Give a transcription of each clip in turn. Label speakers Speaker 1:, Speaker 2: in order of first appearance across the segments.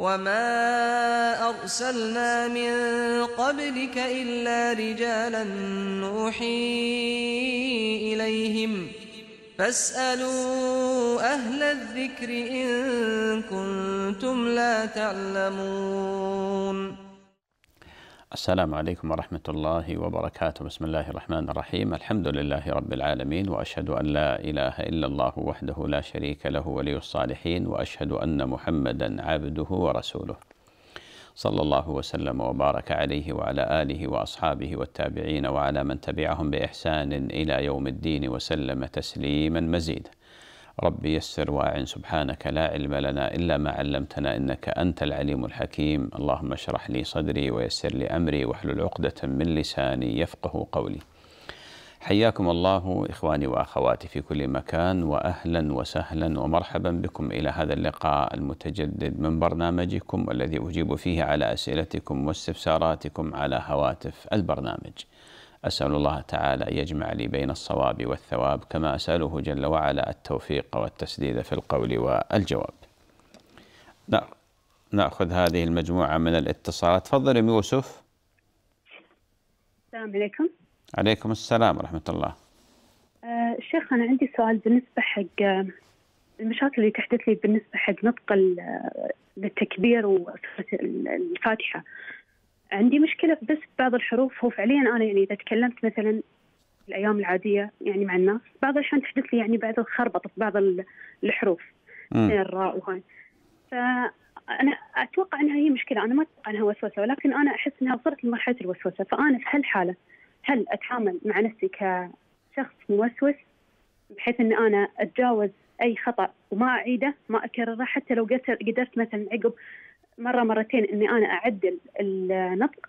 Speaker 1: وما أرسلنا من قبلك إلا رجالا نوحي إليهم فاسألوا أهل الذكر إن كنتم لا تعلمون
Speaker 2: السلام عليكم ورحمة الله وبركاته بسم الله الرحمن الرحيم الحمد لله رب العالمين وأشهد أن لا إله إلا الله وحده لا شريك له ولي الصالحين وأشهد أن محمدا عبده ورسوله صلى الله وسلم وبارك عليه وعلى آله وأصحابه والتابعين وعلى من تبعهم بإحسان إلى يوم الدين وسلم تسليما مزيدا ربي يسر واعن سبحانك لا علم لنا إلا ما علمتنا إنك أنت العليم الحكيم اللهم اشرح لي صدري ويسر لي أمري واحلل عقدة من لساني يفقه قولي حياكم الله إخواني وأخواتي في كل مكان وأهلا وسهلا ومرحبا بكم إلى هذا اللقاء المتجدد من برنامجكم والذي أجيب فيه على أسئلتكم واستفساراتكم على هواتف البرنامج أسأل الله تعالى أن يجمع لي بين الصواب والثواب كما أسأله جل وعلا التوفيق والتسديد في القول والجواب نأخذ هذه المجموعة من الاتصالات تفضل أم يوسف
Speaker 3: السلام عليكم
Speaker 2: عليكم السلام ورحمة الله
Speaker 3: الشيخ أه، أنا عندي سؤال بالنسبة حق أه، المشاكل اللي تحدث لي بالنسبة حق نطق التكبير وسورة الفاتحة عندي مشكله بس بعض الحروف هو فعليا انا يعني اذا تكلمت مثلا الايام العاديه يعني مع الناس بعض الاحيان تحدث لي يعني بعض الخربطه في بعض الحروف الراء وهاي فانا اتوقع انها هي مشكله انا ما اتوقع انها وسوسه ولكن انا احس انها وصلت لمرحله الوسوسه فانا في هالحاله هل اتعامل مع نفسي كشخص موسوس بحيث ان انا اتجاوز اي خطا وما اعيده ما اكرره حتى لو قدرت مثلا عقب مره مرتين اني انا اعدل النطق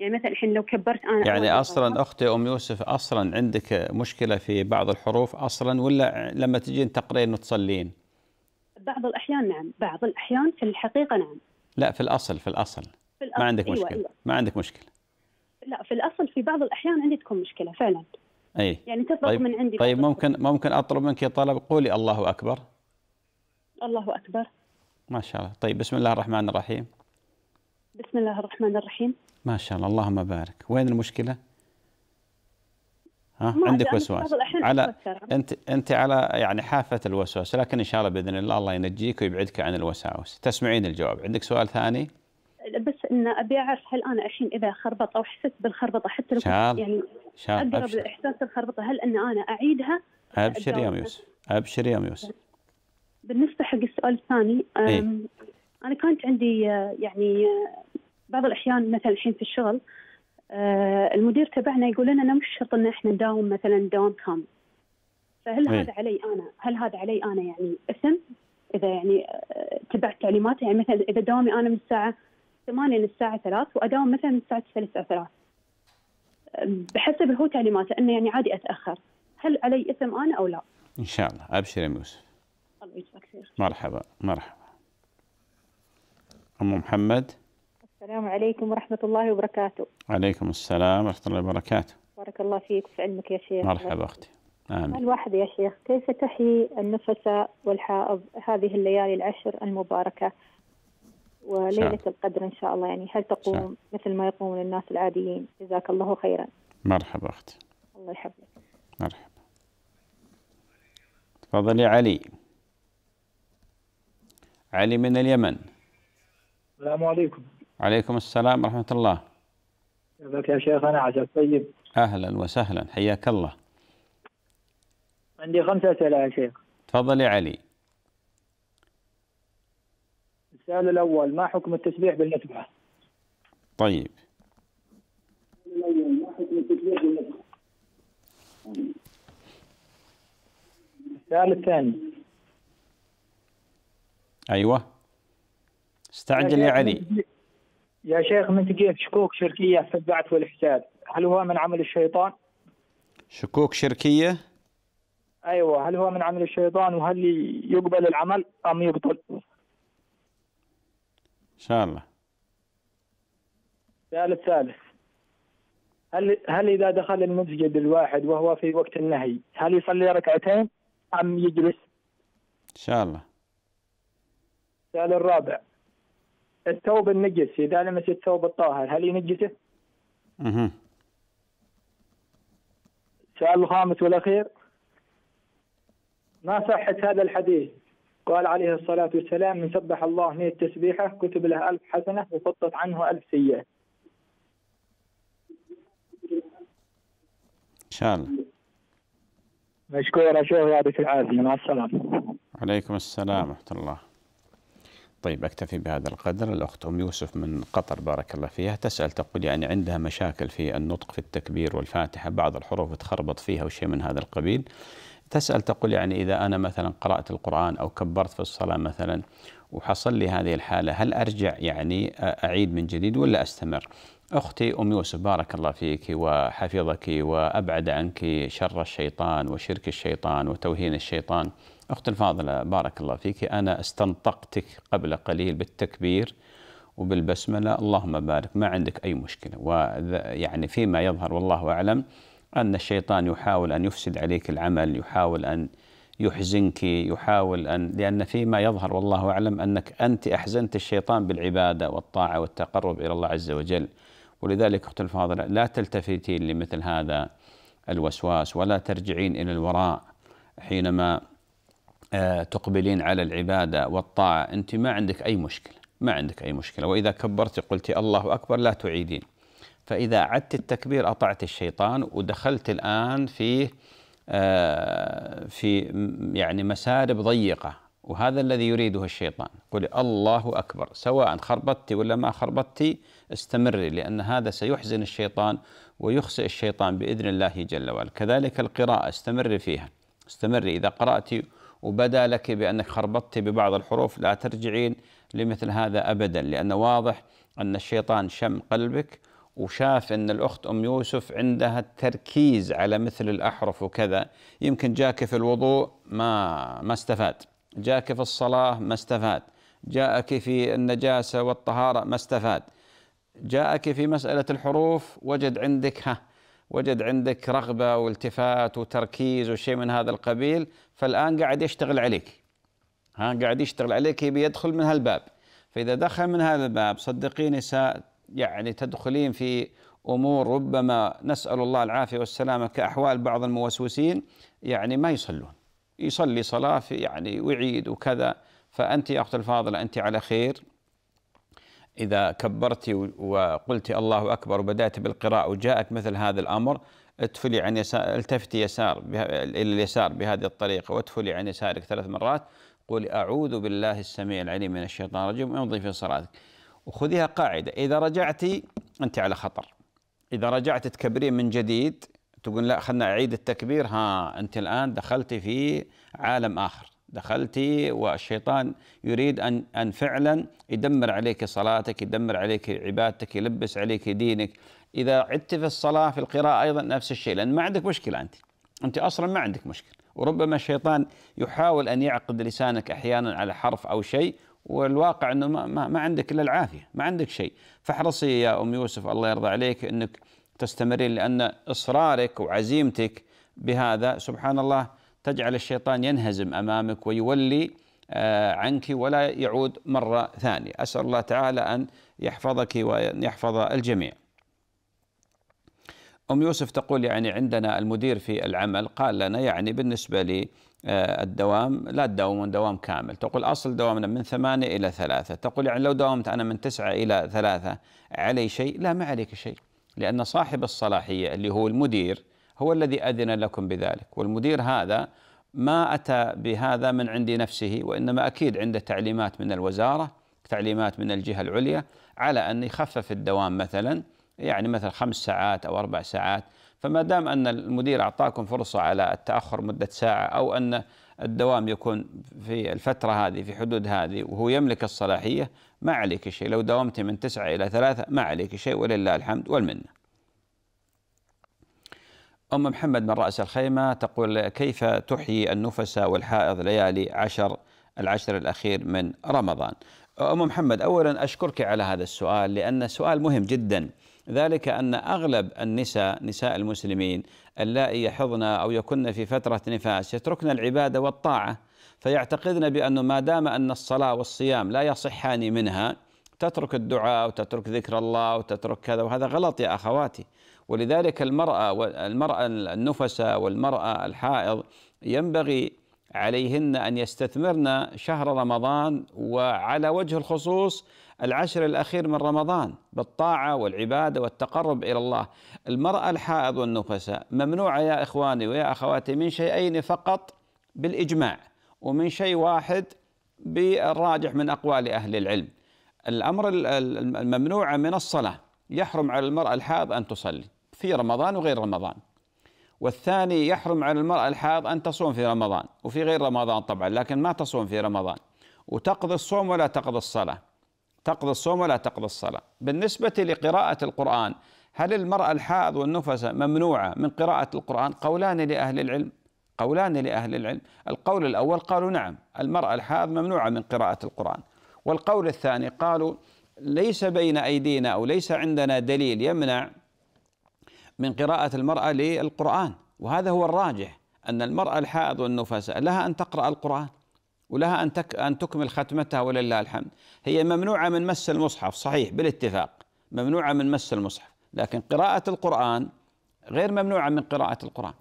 Speaker 3: يعني مثلا الحين لو كبرت انا يعني
Speaker 2: اصلا اختي ام يوسف اصلا عندك مشكله في بعض الحروف اصلا ولا لما تجين تقرين وتصلين؟
Speaker 3: بعض الاحيان نعم، بعض الاحيان في الحقيقه نعم.
Speaker 2: لا في الاصل في الاصل,
Speaker 3: في الأصل. ما عندك أيوة مشكله أيوة.
Speaker 2: ما عندك مشكله.
Speaker 3: لا في الاصل في بعض الاحيان عندي تكون مشكله فعلا. اي يعني تطلب طيب من عندي طيب
Speaker 2: ممكن ممكن اطلب منك طلب قولي الله اكبر.
Speaker 3: الله اكبر.
Speaker 2: ما شاء الله طيب بسم الله الرحمن الرحيم
Speaker 3: بسم الله الرحمن الرحيم
Speaker 2: ما شاء الله اللهم بارك وين المشكلة ها عندك وسواس على انت انت على يعني حافه الوسواس لكن ان شاء الله باذن الله الله ينجيك ويبعدك عن الوساوس تسمعين الجواب عندك سؤال ثاني
Speaker 3: بس ان ابي اعرف هل انا الحين اذا خربط او حسيت بالخربطه حتى لو شال يعني شال اقرب لاحساس الخربطه هل ان انا اعيدها ابشر يا يوسف
Speaker 2: ابشر يا يوسف
Speaker 3: بالنسبه حق السؤال الثاني إيه؟ انا كانت عندي آه، يعني آه، بعض الاحيان مثلا الحين في الشغل آه، المدير تبعنا يقول لنا مش شرط ان احنا نداوم مثلا دوام كامل فهل إيه؟ هذا علي انا هل هذا علي انا يعني اثم اذا يعني اتبعت تعليماته يعني مثلا اذا دوامي انا من الساعه 8 للساعه 3 واداوم مثلا من الساعه 9 للساعه 3 بحسب هو تعليماته انه يعني عادي اتاخر هل علي اثم انا او لا؟
Speaker 2: ان شاء الله ابشر يا يوسف
Speaker 4: الله يجزاك خير
Speaker 2: مرحبا مرحبا أم محمد
Speaker 4: السلام عليكم ورحمة الله وبركاته
Speaker 2: عليكم السلام ورحمة الله وبركاته
Speaker 4: بارك الله فيك في علمك يا شيخ مرحبا أختي آمين الواحد يا شيخ كيف تحيي النفس والحائض هذه الليالي العشر المباركة وليلة شاء. القدر إن شاء الله يعني هل تقوم شاء. مثل ما يقوم الناس العاديين جزاك الله خيرا
Speaker 2: مرحبا أختي الله يحفظك مرحبا تفضلي علي علي من اليمن
Speaker 5: السلام عليكم
Speaker 2: عليكم السلام ورحمة الله
Speaker 5: كيفك يا شيخ أنا عسل طيب
Speaker 2: أهلا وسهلا حياك الله
Speaker 5: عندي خمسة أسئلة يا شيخ
Speaker 2: تفضل يا علي
Speaker 5: السؤال الأول ما حكم التسبيح بالنسبة طيب السؤال الثاني
Speaker 2: أيوة استعجل يا, يا علي
Speaker 5: يا شيخ من متقيف شكوك شركية في البعث والحساب هل هو من عمل الشيطان؟
Speaker 2: شكوك شركية؟
Speaker 5: أيوة هل هو من عمل الشيطان وهل يقبل العمل أم يبطل؟ إن
Speaker 2: شاء الله سؤال
Speaker 5: الثالث هل هل إذا دخل المسجد الواحد وهو في وقت النهي هل يصلي ركعتين أم يجلس؟ إن شاء الله السؤال الرابع الثوب النجس إذا لمس الثوب الطاهر هل ينجسه؟ اها السؤال الخامس والأخير ما صحة هذا الحديث قال عليه الصلاة والسلام من سبح الله مئة تسبيحة كتب له ألف حسنة وفطت عنه ألف سيئة
Speaker 2: إن شاء الله
Speaker 5: مشكور أشوف يعطيك العافية مع السلامة
Speaker 2: عليكم السلام ورحمة الله طيب أكتفي بهذا القدر الأخت أم يوسف من قطر بارك الله فيها تسأل تقول يعني عندها مشاكل في النطق في التكبير والفاتحة بعض الحروف تخربط فيها وشيء من هذا القبيل تسأل تقول يعني إذا أنا مثلا قرأت القرآن أو كبرت في الصلاة مثلا وحصل لي هذه الحالة هل أرجع يعني أعيد من جديد ولا أستمر أختي أم يوسف بارك الله فيك وحفظك وأبعد عنك شر الشيطان وشرك الشيطان وتوهين الشيطان أخت الفاضلة بارك الله فيك أنا استنطقتك قبل قليل بالتكبير وبالبسملة اللهم بارك ما عندك أي مشكلة ويعني فيما يظهر والله أعلم أن الشيطان يحاول أن يفسد عليك العمل يحاول أن يحزنك يحاول أن لأن فيما يظهر والله أعلم أنك أنت أحزنت الشيطان بالعبادة والطاعة والتقرب إلى الله عز وجل ولذلك أخت الفاضلة لا تلتفتين لمثل هذا الوسواس ولا ترجعين إلى الوراء حينما آه، تقبلين على العبادة والطاعة أنت ما عندك أي مشكلة ما عندك أي مشكلة وإذا كبرت قلت الله أكبر لا تعيدين فإذا عدت التكبير أطعت الشيطان ودخلت الآن في آه، في يعني مسارب ضيقة وهذا الذي يريده الشيطان قل الله أكبر سواء خربطتي ولا ما خربطتي استمري لأن هذا سيحزن الشيطان ويخسئ الشيطان بإذن الله جل وعلا كذلك القراءة استمري فيها استمري إذا قرأت وبدا لك بأنك خربطتي ببعض الحروف لا ترجعين لمثل هذا أبدا لان واضح أن الشيطان شم قلبك وشاف أن الأخت أم يوسف عندها التركيز على مثل الأحرف وكذا يمكن جاك في الوضوء ما, ما استفاد جاك في الصلاة ما استفاد جاءك في النجاسة والطهارة ما استفاد جاءك في مسألة الحروف وجد عندك ها وجد عندك رغبة والتفات وتركيز وشيء من هذا القبيل فالآن قاعد يشتغل عليك ها قاعد يشتغل عليك يبي يدخل من هالباب فإذا دخل من هذا الباب صدقيني س يعني تدخلين في أمور ربما نسأل الله العافية والسلامة كأحوال بعض الموسوسين يعني ما يصلون يصلي صلاة في يعني ويعيد وكذا فأنت يا أخت الفاضلة أنت على خير إذا كبرت وقلت الله أكبر وبدأت بالقراءة وجاءك مثل هذا الأمر ادفلي عن يسار التفتي يسار إلى اليسار بهذه الطريقة وادفلي عن يسارك ثلاث مرات قولي أعوذ بالله السميع العليم من الشيطان الرجيم وامضي في صلاتك وخذيها قاعدة إذا رجعتي أنت على خطر إذا رجعت تكبرين من جديد تقول لا خلنا أعيد التكبير ها أنت الآن دخلت في عالم آخر دخلتي والشيطان يريد أن, أن فعلا يدمر عليك صلاتك يدمر عليك عبادتك يلبس عليك دينك إذا عدت في الصلاة في القراءة أيضا نفس الشيء لأن ما عندك مشكلة أنت أنت أصلا ما عندك مشكلة وربما الشيطان يحاول أن يعقد لسانك أحيانا على حرف أو شيء والواقع أنه ما, ما, ما عندك إلا العافية ما عندك شيء فاحرصي يا أم يوسف الله يرضى عليك أنك تستمرين لأن إصرارك وعزيمتك بهذا سبحان الله تجعل الشيطان ينهزم امامك ويولي آه، عنك ولا يعود مره ثانيه، اسال الله تعالى ان يحفظك وان يحفظ الجميع. ام يوسف تقول يعني عندنا المدير في العمل قال لنا يعني بالنسبه لي آه، الدوام لا تداومون دوام كامل تقول أصل دوامنا من ثمانية إلى ثلاثة تقول يعني لو داومت أنا من تسعة إلى ثلاثة علي شيء لا ما عليك شيء لأن صاحب الصلاحية اللي هو المدير هو الذي أذن لكم بذلك والمدير هذا ما أتى بهذا من عند نفسه وإنما أكيد عنده تعليمات من الوزارة تعليمات من الجهة العليا على أن يخفف الدوام مثلا يعني مثلا خمس ساعات أو أربع ساعات فما دام أن المدير أعطاكم فرصة على التأخر مدة ساعة أو أن الدوام يكون في الفترة هذه في حدود هذه وهو يملك الصلاحية ما عليك شيء لو داومت من تسعة إلى ثلاثة ما عليك شيء ولله الحمد والمنة أم محمد من رأس الخيمة تقول كيف تحيي النفس والحائض ليالي عشر العشر الأخير من رمضان أم محمد أولا أشكرك على هذا السؤال لأن سؤال مهم جدا ذلك أن أغلب النساء نساء المسلمين اللائي يحضن أو يكن في فترة نفاس يتركن العبادة والطاعة فيعتقدن بأنه ما دام أن الصلاة والصيام لا يصحان منها تترك الدعاء وتترك ذكر الله وتترك كذا وهذا غلط يا أخواتي ولذلك المرأة والمرأة النفسة والمرأة الحائض ينبغي عليهن أن يستثمرن شهر رمضان وعلى وجه الخصوص العشر الأخير من رمضان بالطاعة والعبادة والتقرب إلى الله المرأة الحائض والنفسة ممنوعة يا إخواني ويا أخواتي من شيئين فقط بالإجماع ومن شيء واحد بالراجح من أقوال أهل العلم الأمر الممنوع من الصلاة يحرم على المرأة الحائض أن تصلي في رمضان وغير رمضان والثاني يحرم على المرأة الحائض أن تصوم في رمضان وفي غير رمضان طبعا لكن ما تصوم في رمضان وتقضي الصوم ولا تقضي الصلاة تقضي الصوم ولا تقضي الصلاة بالنسبة لقراءة القرآن هل المرأة الحائض والنفسة ممنوعة من قراءة القرآن قولان لأهل العلم قولان لأهل العلم القول الأول قالوا نعم المرأة الحائض ممنوعة من قراءة القرآن والقول الثاني قالوا ليس بين أيدينا أو ليس عندنا دليل يمنع من قراءة المرأة للقرآن وهذا هو الراجح أن المرأة الحائض والنفاسة لها أن تقرأ القرآن ولها أن تك أن تكمل ختمتها ولله الحمد هي ممنوعة من مس المصحف صحيح بالاتفاق ممنوعة من مس المصحف لكن قراءة القرآن غير ممنوعة من قراءة القرآن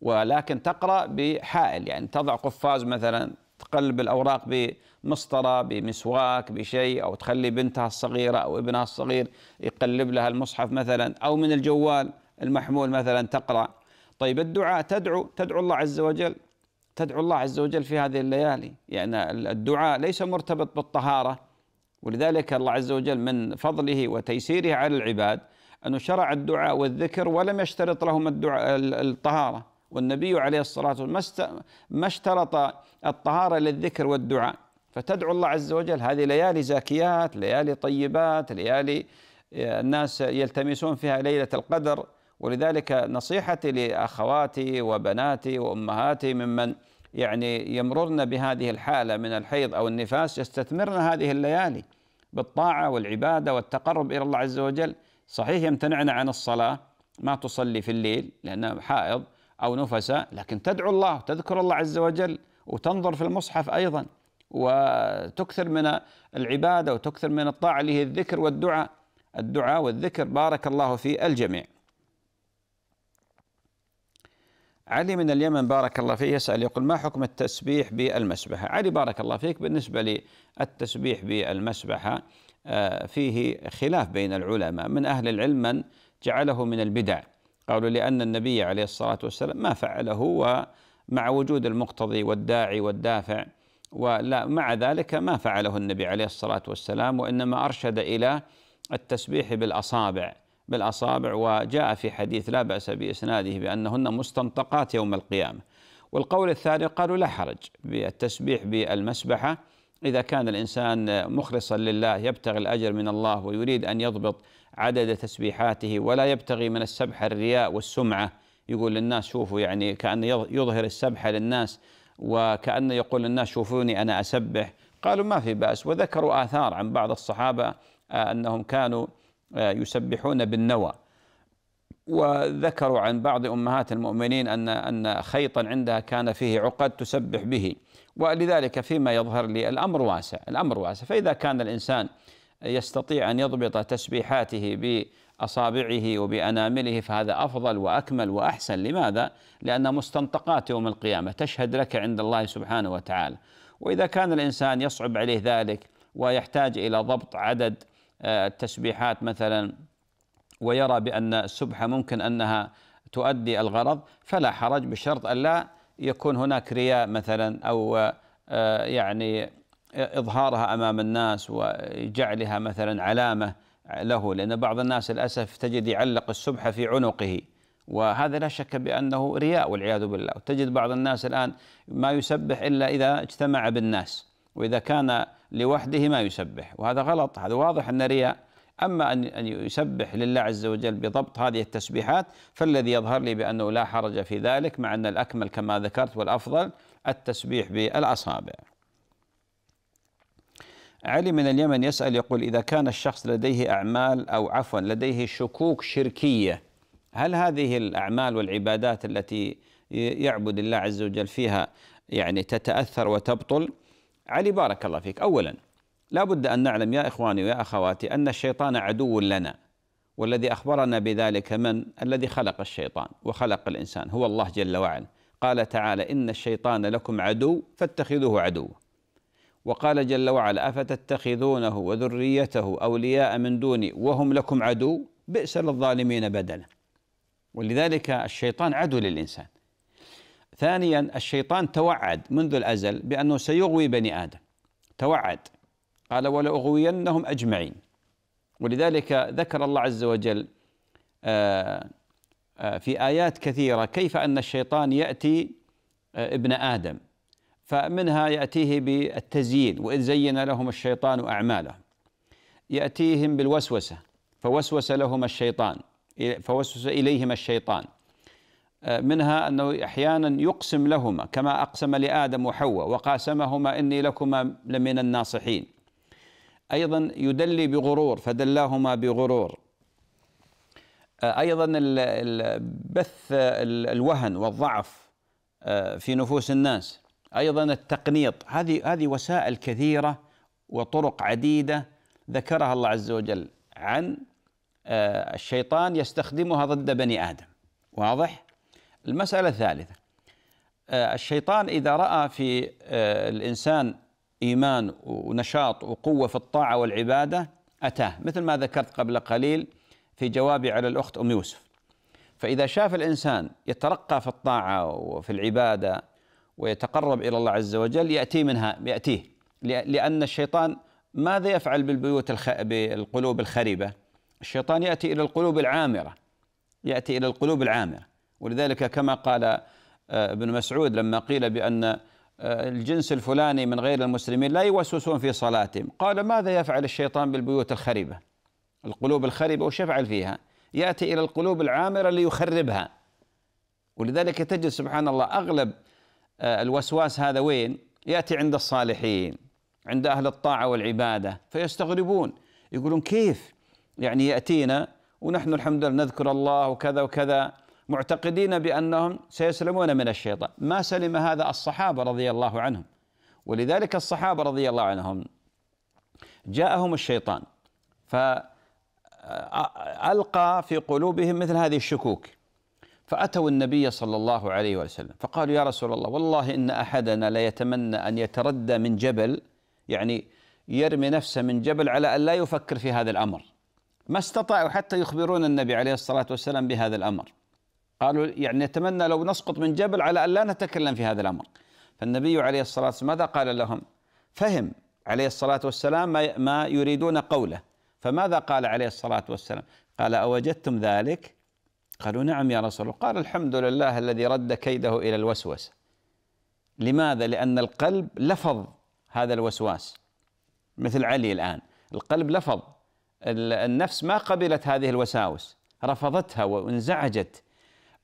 Speaker 2: ولكن تقرأ بحائل يعني تضع قفاز مثلا تقلب الأوراق بمسطرة بمسواك بشيء أو تخلي بنتها الصغيرة أو ابنها الصغير يقلب لها المصحف مثلا أو من الجوال المحمول مثلا تقرأ طيب الدعاء تدعو تدعو الله عز وجل تدعو الله عز وجل في هذه الليالي يعني الدعاء ليس مرتبط بالطهارة ولذلك الله عز وجل من فضله وتيسيره على العباد أنه شرع الدعاء والذكر ولم يشترط لهم الدعاء الطهارة والنبي عليه الصلاة والسلام ما اشترط الطهارة للذكر والدعاء فتدعو الله عز وجل هذه ليالي زاكيات ليالي طيبات ليالي آه، الناس يلتمسون فيها ليلة القدر ولذلك نصيحتي لاخواتي وبناتي وامهاتي ممن يعني يمررن بهذه الحاله من الحيض او النفاس يستثمرن هذه الليالي بالطاعه والعباده والتقرب الى الله عز وجل، صحيح يمتنعن عن الصلاه ما تصلي في الليل لانها حائض او نفساء، لكن تدعو الله تذكر الله عز وجل وتنظر في المصحف ايضا وتكثر من العباده وتكثر من الطاعه هي الذكر والدعاء، الدعاء والذكر بارك الله في الجميع. علي من اليمن بارك الله فيه يسأل يقول ما حكم التسبيح بالمسبحة علي بارك الله فيك بالنسبة للتسبيح بالمسبحة آه، فيه خلاف بين العلماء من أهل العلم من جعله من البدع قالوا لأن النبي عليه الصلاة والسلام ما فعله ومع وجود المقتضي والداعي والدافع ولا مع ذلك ما فعله النبي عليه الصلاة والسلام وإنما أرشد إلى التسبيح بالأصابع بالأصابع وجاء في حديث لا بأس بإسناده بأنهن مستنطقات يوم القيامة والقول الثاني قالوا لا حرج بالتسبيح بالمسبحة إذا كان الإنسان مخلصا لله يبتغي الأجر من الله ويريد أن يضبط عدد تسبيحاته ولا يبتغي من السبحة الرياء والسمعة يقول للناس شوفوا يعني كأنه يظهر السبحة للناس وكأنه يقول للناس شوفوني أنا أسبح قالوا ما في بأس وذكروا آثار عن بعض الصحابة آه، أنهم كانوا يسبحون بالنوى وذكروا عن بعض امهات المؤمنين ان ان خيطا عندها كان فيه عقد تسبح به ولذلك فيما يظهر لي الامر واسع الامر واسع فاذا كان الانسان يستطيع ان يضبط تسبيحاته باصابعه وبانامله فهذا افضل واكمل واحسن لماذا؟ لان مستنطقات يوم القيامه تشهد لك عند الله سبحانه وتعالى واذا كان الانسان يصعب عليه ذلك ويحتاج الى ضبط عدد آه، التسبيحات مثلا ويرى بأن السبحة ممكن أنها تؤدي الغرض فلا حرج بشرط ألا يكون هناك رياء مثلا أو آه، يعني إظهارها أمام الناس وجعلها مثلا علامة له لأن بعض الناس للأسف تجد يعلق السبحة في عنقه وهذا لا شك بأنه رياء والعياذ بالله وتجد بعض الناس الآن ما يسبح إلا إذا اجتمع بالناس وإذا كان لوحده ما يسبح وهذا غلط هذا واضح أن رياء أما أن أن يسبح لله عز وجل بضبط هذه التسبيحات فالذي يظهر لي بأنه لا حرج في ذلك مع أن الأكمل كما ذكرت والأفضل التسبيح بالأصابع علي من اليمن يسأل يقول إذا كان الشخص لديه أعمال أو عفوا لديه شكوك شركية هل هذه الأعمال والعبادات التي يعبد الله عز وجل فيها يعني تتأثر وتبطل؟ علي بارك الله فيك أولا لا بد أن نعلم يا إخواني ويا أخواتي أن الشيطان عدو لنا والذي أخبرنا بذلك من الذي خلق الشيطان وخلق الإنسان هو الله جل وعلا قال تعالى إن الشيطان لكم عدو فاتخذوه عدو وقال جل وعلا أفتتخذونه وذريته أولياء من دوني وهم لكم عدو بئس للظالمين بدلا ولذلك الشيطان عدو للإنسان ثانيا الشيطان توعد منذ الأزل بأنه سيغوي بني آدم توعد قال ولأغوينهم أجمعين ولذلك ذكر الله عز وجل آه، آه، في آيات كثيرة كيف أن الشيطان يأتي آه، ابن آدم فمنها يأتيه بالتزيين وإذ زين لهم الشيطان اعماله يأتيهم بالوسوسة فوسوس لهم الشيطان فوسوس إليهم الشيطان آه، منها أنه أحيانا يقسم لهما كما أقسم لآدم وحواء وقاسمهما إني لكما لمن الناصحين أيضا يدلي بغرور فدلاهما بغرور آه، أيضا بث الوهن والضعف آه، في نفوس الناس أيضا التقنيط هذه هذه وسائل كثيرة وطرق عديدة ذكرها الله عز وجل عن الشيطان يستخدمها ضد بني آدم واضح؟ المسألة الثالثة آه، الشيطان إذا رأى في آه، الإنسان إيمان ونشاط وقوة في الطاعة والعبادة أتاه مثل ما ذكرت قبل قليل في جوابي على الأخت أم يوسف فإذا شاف الإنسان يترقى في الطاعة وفي العبادة ويتقرب إلى الله عز وجل يأتي منها يأتيه لأن الشيطان ماذا يفعل بالبيوت الخ... بالقلوب الخريبة الشيطان يأتي إلى القلوب العامرة يأتي إلى القلوب العامرة ولذلك كما قال آه، ابن مسعود لما قيل بأن آه، الجنس الفلاني من غير المسلمين لا يوسوسون في صلاتهم قال ماذا يفعل الشيطان بالبيوت الخربة القلوب الخربة وش يفعل فيها يأتي إلى القلوب العامرة ليخربها ولذلك تجد سبحان الله أغلب آه، الوسواس هذا وين يأتي عند الصالحين عند أهل الطاعة والعبادة فيستغربون يقولون كيف يعني يأتينا ونحن الحمد لله نذكر الله وكذا وكذا معتقدين بأنهم سيسلمون من الشيطان ما سلم هذا الصحابة رضي الله عنهم ولذلك الصحابة رضي الله عنهم جاءهم الشيطان فألقى في قلوبهم مثل هذه الشكوك فأتوا النبي صلى الله عليه وسلم فقالوا يا رسول الله والله إن أحدنا ليتمنى أن يتردى من جبل يعني يرمي نفسه من جبل على أن لا يفكر في هذا الأمر ما استطاعوا حتى يخبرون النبي عليه الصلاة والسلام بهذا الأمر قالوا يعني نتمنى لو نسقط من جبل على أن لا نتكلم في هذا الأمر فالنبي عليه الصلاة والسلام ماذا قال لهم فهم عليه الصلاة والسلام ما يريدون قوله فماذا قال عليه الصلاة والسلام قال أوجدتم ذلك قالوا نعم يا رسول الله قال الحمد لله الذي رد كيده إلى الوسوسة لماذا لأن القلب لفظ هذا الوسواس مثل علي الآن القلب لفظ النفس ما قبلت هذه الوساوس رفضتها وانزعجت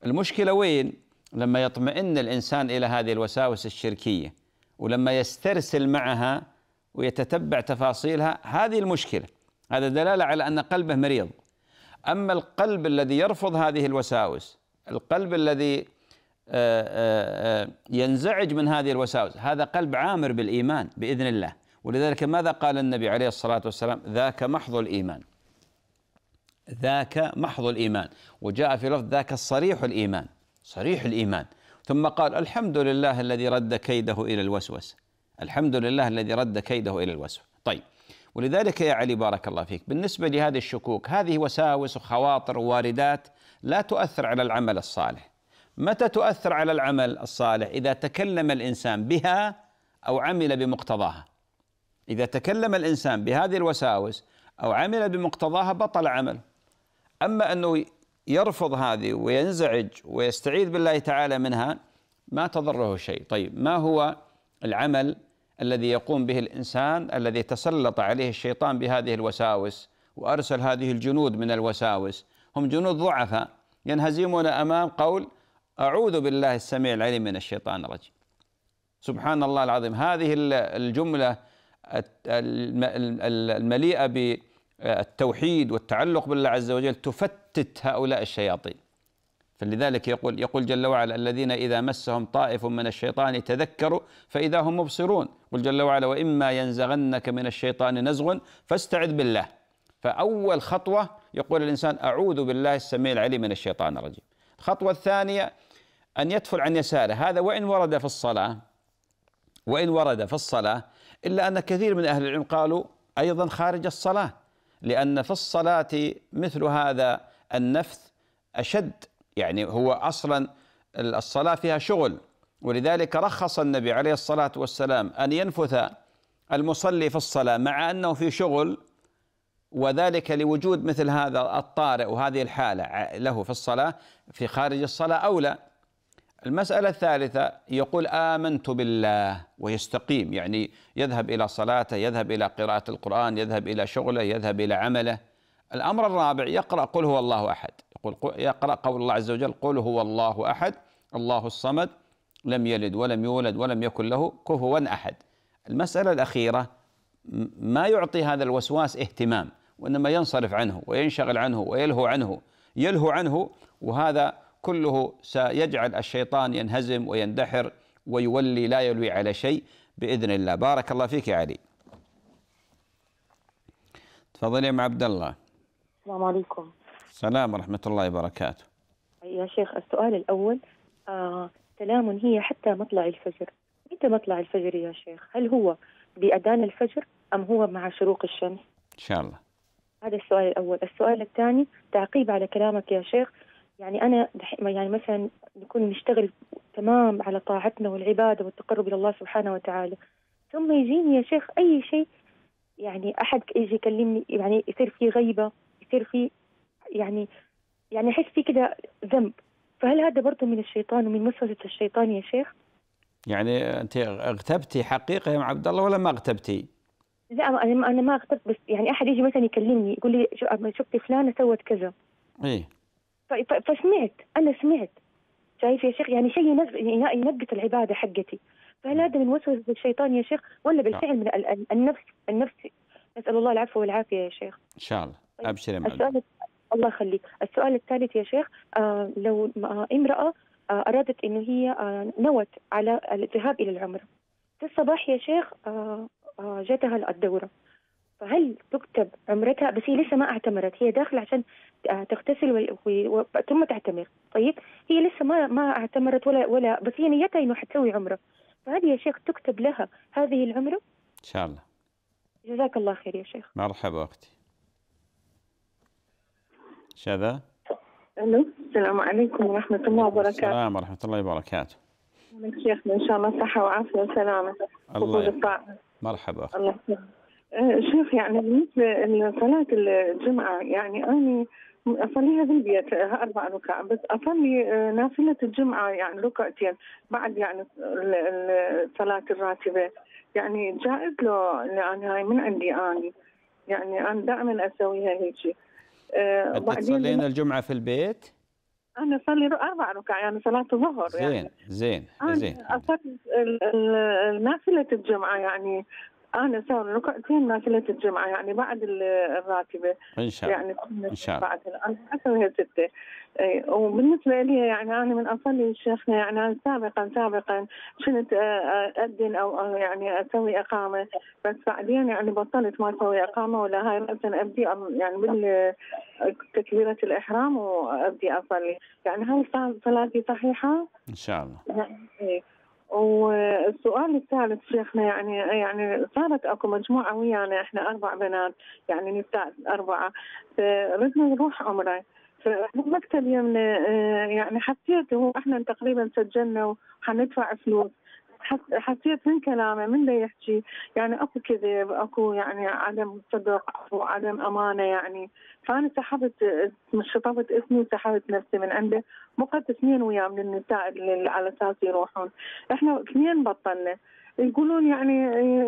Speaker 2: المشكلة وين؟ لما يطمئن الإنسان إلى هذه الوساوس الشركية ولما يسترسل معها ويتتبع تفاصيلها هذه المشكلة هذا دلالة على أن قلبه مريض أما القلب الذي يرفض هذه الوساوس القلب الذي آه، آه، آه، ينزعج من هذه الوساوس هذا قلب عامر بالإيمان بإذن الله ولذلك ماذا قال النبي عليه الصلاة والسلام ذاك محض الإيمان ذاك محض الإيمان وجاء في لفظ ذاك الصريح الإيمان صريح الإيمان ثم قال الحمد لله الذي رد كيده إلى الوسوسة الحمد لله الذي رد كيده إلى الوسوسة طيب ولذلك يا علي بارك الله فيك بالنسبة لهذه الشكوك هذه وساوس وخواطر وواردات لا تؤثر على العمل الصالح متى تؤثر على العمل الصالح إذا تكلم الإنسان بها أو عمل بمقتضاها إذا تكلم الإنسان بهذه الوساوس أو عمل بمقتضاها بطل عمله أما أنه يرفض هذه وينزعج ويستعيذ بالله تعالى منها ما تضره شيء طيب ما هو العمل الذي يقوم به الإنسان الذي تسلط عليه الشيطان بهذه الوساوس وأرسل هذه الجنود من الوساوس هم جنود ضعفاء ينهزمون أمام قول أعوذ بالله السميع العليم من الشيطان الرجيم سبحان الله العظيم هذه الجملة المليئة آه، التوحيد والتعلق بالله عز وجل تفتت هؤلاء الشياطين فلذلك يقول يقول جل وعلا الذين إذا مسهم طائف من الشيطان تذكروا فإذا هم مبصرون قل جل وعلا وإما ينزغنك من الشيطان نزغ فاستعذ بالله فأول خطوة يقول الإنسان أعوذ بالله السميع العليم من الشيطان الرجيم الخطوة الثانية أن يتفل عن يساره هذا وإن ورد في الصلاة وإن ورد في الصلاة إلا أن كثير من أهل العلم قالوا أيضا خارج الصلاة لأن في الصلاة مثل هذا النفث أشد يعني هو أصلا الصلاة فيها شغل ولذلك رخص النبي عليه الصلاة والسلام أن ينفث المصلي في الصلاة مع أنه في شغل وذلك لوجود مثل هذا الطارئ وهذه الحالة له في الصلاة في خارج الصلاة أولى لا المسألة الثالثة يقول آمنت بالله ويستقيم يعني يذهب إلى صلاته يذهب إلى قراءة القرآن يذهب إلى شغله يذهب إلى عمله الأمر الرابع يقرأ قل هو الله أحد يقول يقرأ قول الله عز وجل قل هو الله أحد الله الصمد لم يلد ولم يولد ولم يكن له كفوا أحد المسألة الأخيرة ما يعطي هذا الوسواس اهتمام وإنما ينصرف عنه وينشغل عنه ويلهو عنه يلهو عنه وهذا كله سيجعل الشيطان ينهزم ويندحر ويولي لا يلوي على شيء باذن الله بارك الله فيك يا علي تفضلي يا ام عبد الله
Speaker 4: السلام عليكم
Speaker 2: السلام ورحمه الله وبركاته
Speaker 6: يا شيخ السؤال الاول آه سلام هي حتى مطلع الفجر متى مطلع الفجر يا شيخ هل هو باذان الفجر ام هو مع شروق الشمس ان شاء الله هذا السؤال الاول السؤال الثاني تعقيب على كلامك يا شيخ يعني انا يعني مثلا نكون نشتغل تمام على طاعتنا والعباده والتقرب الى الله سبحانه وتعالى ثم يجيني يا شيخ اي شيء يعني احد يجي يكلمني يعني يصير في غيبه يصير في يعني يعني احس في كده ذنب فهل هذا برضه من الشيطان ومن وسوسه الشيطان يا شيخ؟
Speaker 2: يعني انت اغتبتي حقيقه يا عبد الله ولا ما اغتبتي؟
Speaker 6: لا انا انا ما اغتبت بس يعني احد يجي مثلا يكلمني يقول لي شفتي فلانه سوت كذا ايه فسمعت انا سمعت شايف يا شيخ يعني شيء ينقص العباده حقتي فهل هذا من وسوسه الشيطان يا شيخ ولا نعم. بالفعل من النفس النفسي نسال الله العفو والعافيه يا شيخ
Speaker 2: ان شاء الله طيب. ابشر السؤال
Speaker 6: الله يخليك السؤال الثالث يا شيخ آه، لو امراه آه، ارادت انه هي آه، نوت على الذهاب الى العمره في الصباح يا شيخ جاتها الدوره هل تكتب عمرتها بس هي لسه ما اعتمرت هي داخله عشان تغتسل ثم تعتمر طيب هي لسه ما ما اعتمرت ولا ولا بس هي نيتها انه حتسوي عمره فهذه يا شيخ تكتب لها هذه العمره ان شاء الله جزاك الله خير يا شيخ
Speaker 2: مرحبا اختي شذا
Speaker 1: الو السلام عليكم ورحمه الله وبركاته
Speaker 2: السلام ورحمه الله وبركاته
Speaker 1: شيخنا ان شاء الله صحه وعافيه وسلامه
Speaker 2: الله مرحبا اختي الله
Speaker 1: آه، شوف يعني بالنسبة لصلاة الجمعة يعني أنا أصليها بالبيت آه، أربع ركع بس أصلي آه، نافلة الجمعة يعني ركعتين بعد يعني صلاة الراتبة يعني جائز له لأن هاي من عندي أني يعني أنا دائما أسويها هيك شيء أه تصلين
Speaker 2: الجمعة في البيت؟
Speaker 1: انا أصلي اربع ركع يعني صلاه الظهر زين يعني.
Speaker 2: زين زين
Speaker 1: اصلي نافله الجمعه يعني انا صار ركعتين ماكله الجمعه يعني بعد الراتبه ان شاء يعني الله يعني ان شاء الله بعد العصر اسويها سته إيه، وبالنسبه لي يعني انا من اصلي شيخنا يعني انا سابقا سابقا كنت اذن آه، آه، او يعني اسوي اقامه بس بعدين يعني بطلت ما اسوي اقامه ولا هاي راسا ابدي يعني بال تكبيره الاحرام وابدي اصلي يعني هاي صلاتي صحيحه؟ ان شاء الله. يعني والسؤال الثالث شيخنا يعني يعني صارت اكو مجموعه ويانا احنا اربع بنات يعني نساء اربعه فردنا نروح عمره المكتب يمنا آه، يعني حسيت هو احنا تقريبا سجلنا وحندفع فلوس حسيت من كلامه من اللي يحكي يعني اكو كذب اكو يعني عدم صدق اكو عدم امانه يعني فانا سحبت شطبت اسمي وسحبت نفسي من عنده مقعد اثنين وياه من النساء اللي على اساس يروحون احنا اثنين بطلنا يقولون يعني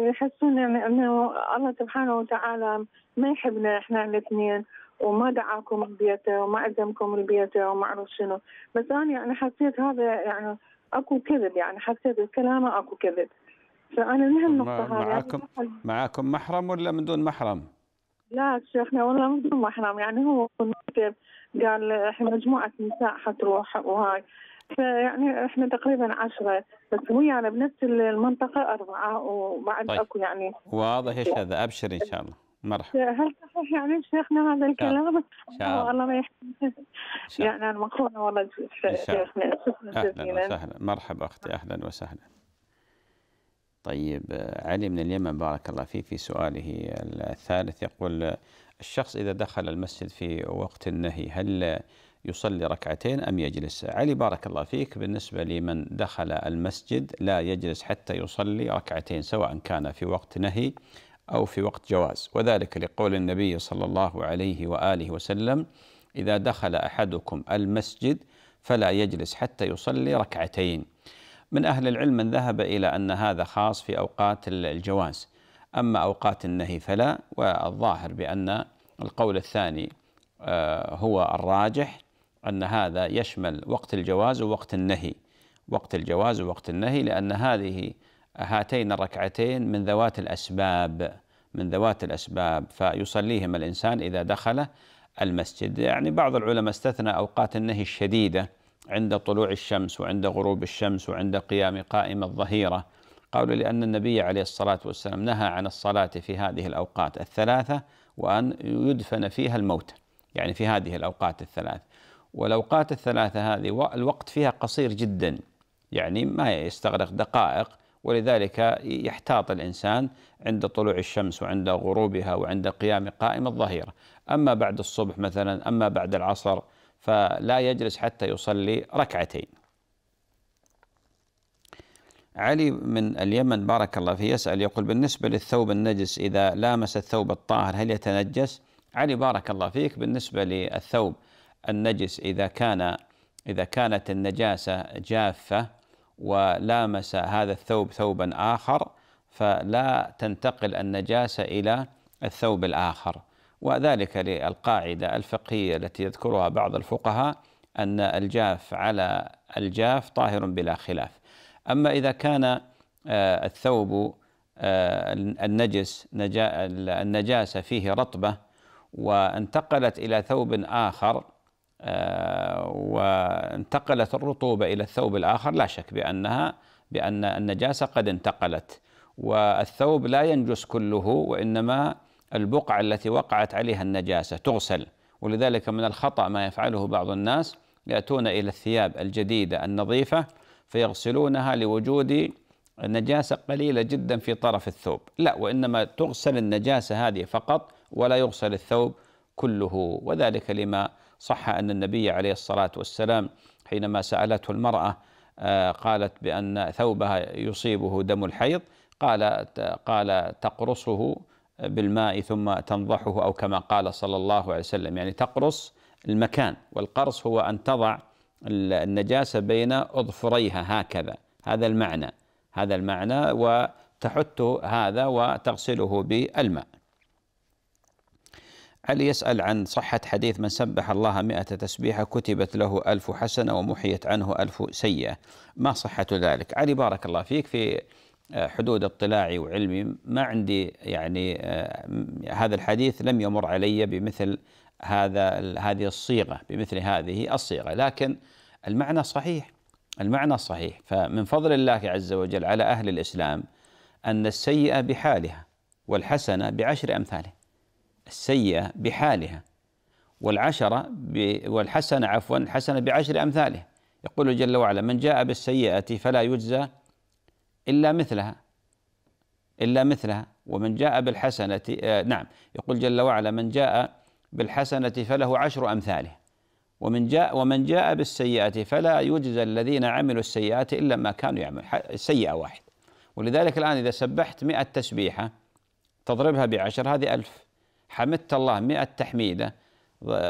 Speaker 1: يحسون يعني انه الله سبحانه وتعالى ما يحبنا احنا الاثنين وما دعاكم لبيته وما عزمكم لبيته وما اعرف شنو بس انا يعني حسيت هذا يعني اكو كذب يعني حسب كلامه اكو كذب فانا من هالنقطه هاي يعني معاكم
Speaker 2: معاكم محرم ولا من دون محرم؟
Speaker 1: لا شيخنا والله من دون محرم يعني هو كتب قال احنا مجموعه نساء حتروح وهاي فيعني احنا تقريبا عشرة بس ويانا يعني بنفس المنطقه اربعه وبعد طيب. اكو يعني
Speaker 2: واضح يا هذا ابشر ان شاء الله
Speaker 1: مرحبا هل صحيح يعني شيخنا هذا الكلام؟ والله الله ما يعني انا مقهوره والله شيخنا اهلا وسهلا
Speaker 2: مرحبا اختي اهلا وسهلا طيب علي من اليمن بارك الله فيه في سؤاله الثالث يقول الشخص إذا دخل المسجد في وقت النهي هل يصلي ركعتين أم يجلس علي بارك الله فيك بالنسبة لمن دخل المسجد لا يجلس حتى يصلي ركعتين سواء كان في وقت نهي أو في وقت جواز وذلك لقول النبي صلى الله عليه وآله وسلم إذا دخل أحدكم المسجد فلا يجلس حتى يصلي ركعتين من أهل العلم من ذهب إلى أن هذا خاص في أوقات الجواز أما أوقات النهي فلا والظاهر بأن القول الثاني آه، هو الراجح أن هذا يشمل وقت الجواز ووقت النهي وقت الجواز ووقت النهي لأن هذه هاتين الركعتين من ذوات الأسباب من ذوات الأسباب فيصليهما الإنسان إذا دخل المسجد يعني بعض العلماء استثنى أوقات النهي الشديدة عند طلوع الشمس وعند غروب الشمس وعند قيام قائم الظهيرة قالوا لأن النبي عليه الصلاة والسلام نهى عن الصلاة في هذه الأوقات الثلاثة وأن يدفن فيها الموت يعني في هذه الأوقات الثلاث والأوقات الثلاثة هذه الوقت فيها قصير جدا يعني ما يستغرق دقائق ولذلك يحتاط الإنسان عند طلوع الشمس وعند غروبها وعند قيام قائم الظهيرة أما بعد الصبح مثلا أما بعد العصر فلا يجلس حتى يصلي ركعتين علي من اليمن بارك الله فيه يسأل يقول بالنسبة للثوب النجس إذا لامس الثوب الطاهر هل يتنجس؟ علي بارك الله فيك بالنسبة للثوب النجس إذا كان إذا كانت النجاسة جافة ولامس هذا الثوب ثوبا آخر فلا تنتقل النجاسة إلى الثوب الآخر وذلك للقاعدة الفقهية التي يذكرها بعض الفقهاء أن الجاف على الجاف طاهر بلا خلاف أما إذا كان آه، الثوب آه، النجس النجاسة فيه رطبة وانتقلت إلى ثوب آخر آه، وانتقلت الرطوبة إلى الثوب الآخر لا شك بأنها بأن النجاسة قد انتقلت والثوب لا ينجس كله وإنما البقعة التي وقعت عليها النجاسة تغسل ولذلك من الخطأ ما يفعله بعض الناس يأتون إلى الثياب الجديدة النظيفة فيغسلونها لوجود نجاسة قليلة جدا في طرف الثوب لا وإنما تغسل النجاسة هذه فقط ولا يغسل الثوب كله وذلك لما صح أن النبي عليه الصلاة والسلام حينما سألته المرأة آه، قالت بأن ثوبها يصيبه دم الحيض قال قال تقرصه بالماء ثم تنضحه أو كما قال صلى الله عليه وسلم يعني تقرص المكان والقرص هو أن تضع النجاسة بين أظفريها هكذا هذا المعنى هذا المعنى وتحت هذا وتغسله بالماء هل يسأل عن صحة حديث من سبح الله مئة تسبيحة كتبت له ألف حسنة ومحيت عنه ألف سيئة ما صحة ذلك علي بارك الله فيك في آه، حدود اطلاعي وعلمي ما عندي يعني آه، هذا الحديث لم يمر علي بمثل هذا هذه الصيغة بمثل هذه الصيغة لكن المعنى صحيح المعنى صحيح فمن فضل الله عز وجل على أهل الإسلام أن السيئة بحالها والحسنة بعشر أمثالها السيئة بحالها والعشرة والحسنة عفوا الحسنة بعشر أمثالها يقول جل وعلا من جاء بالسيئة فلا يجزى إلا مثلها إلا مثلها ومن جاء بالحسنة آه، نعم يقول جل وعلا من جاء بالحسنة فله عشر أمثالها ومن جاء ومن جاء بالسيئة فلا يجزى الذين عملوا السيئات إلا ما كانوا يعملون سيئة واحد ولذلك الآن إذا سبحت مئة تسبيحة تضربها بعشر هذه ألف حمدت الله مئة تحميدة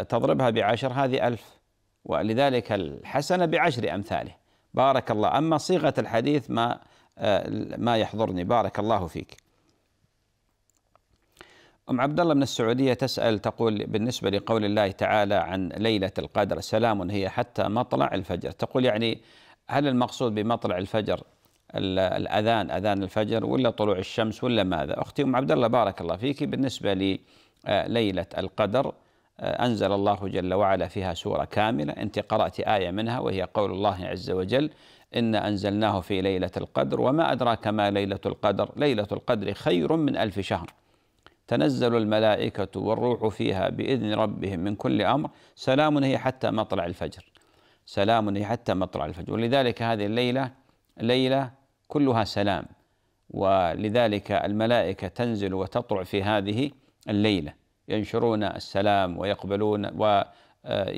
Speaker 2: تضربها بعشر هذه ألف ولذلك الحسنة بعشر أمثاله بارك الله أما صيغة الحديث ما آه، ما يحضرني بارك الله فيك أم عبد الله من السعودية تسأل تقول بالنسبة لقول الله تعالى عن ليلة القدر سلام هي حتى مطلع الفجر تقول يعني هل المقصود بمطلع الفجر الأذان أذان الفجر ولا طلوع الشمس ولا ماذا أختي أم عبد الله بارك الله فيك بالنسبة لي آه، ليلة القدر آه، أنزل الله جل وعلا فيها سورة كاملة أنت قرأت آية منها وهي قول الله عز وجل إنا أنزلناه في ليلة القدر وما أدراك ما ليلة القدر ليلة القدر خير من ألف شهر تنزل الملائكة والروح فيها بإذن ربهم من كل أمر سلام هي حتى مطلع الفجر سلام هي حتى مطلع الفجر ولذلك هذه الليلة ليلة كلها سلام ولذلك الملائكة تنزل وتطلع في هذه الليله ينشرون السلام ويقبلون و آه،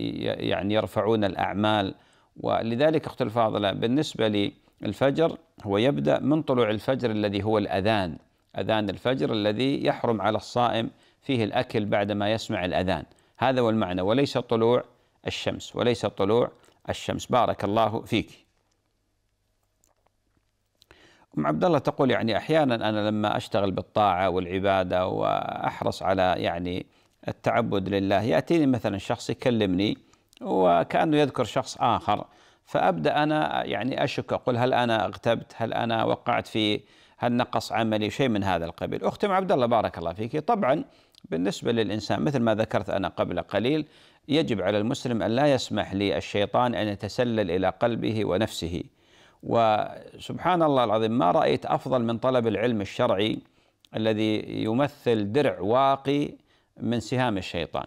Speaker 2: يعني يرفعون الاعمال ولذلك اخت الفاضله بالنسبه للفجر هو يبدا من طلوع الفجر الذي هو الاذان اذان الفجر الذي يحرم على الصائم فيه الاكل بعدما يسمع الاذان هذا هو المعنى وليس طلوع الشمس وليس طلوع الشمس بارك الله فيك ام عبد الله تقول يعني احيانا انا لما اشتغل بالطاعه والعباده واحرص على يعني التعبد لله ياتيني مثلا شخص يكلمني وكانه يذكر شخص اخر فابدا انا يعني اشك اقول هل انا اغتبت؟ هل انا وقعت في هل نقص عملي؟ شيء من هذا القبيل. اختي ام عبد الله بارك الله فيك طبعا بالنسبه للانسان مثل ما ذكرت انا قبل قليل يجب على المسلم ان لا يسمح للشيطان ان يتسلل الى قلبه ونفسه. وسبحان الله العظيم ما رأيت أفضل من طلب العلم الشرعي الذي يمثل درع واقي من سهام الشيطان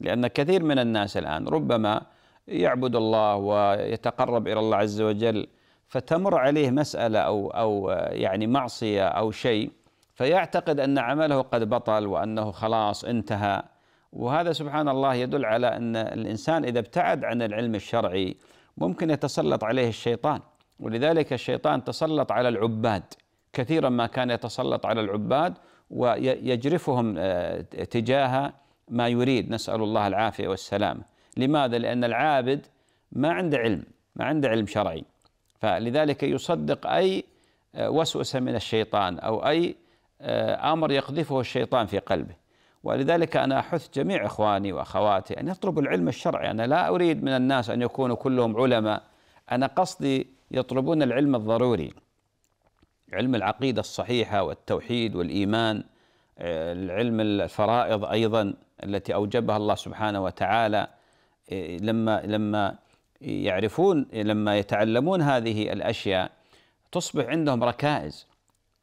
Speaker 2: لأن كثير من الناس الآن ربما يعبد الله ويتقرب إلى الله عز وجل فتمر عليه مسألة أو أو يعني معصية أو شيء فيعتقد أن عمله قد بطل وأنه خلاص انتهى وهذا سبحان الله يدل على أن الإنسان إذا ابتعد عن العلم الشرعي ممكن يتسلط عليه الشيطان ولذلك الشيطان تسلط على العباد كثيرا ما كان يتسلط على العباد ويجرفهم آه، تجاه ما يريد نسأل الله العافية والسلامة لماذا؟ لأن العابد ما عنده علم ما عنده علم شرعي فلذلك يصدق أي آه، وسوسة من الشيطان أو أي آه، امر يقذفه الشيطان في قلبه ولذلك انا احث جميع اخواني واخواتي ان يطلبوا العلم الشرعي انا لا اريد من الناس ان يكونوا كلهم علماء انا قصدي يطلبون العلم الضروري علم العقيدة الصحيحة والتوحيد والإيمان آه، العلم الفرائض أيضا التي أوجبها الله سبحانه وتعالى آه، لما لما يعرفون لما يتعلمون هذه الأشياء تصبح عندهم ركائز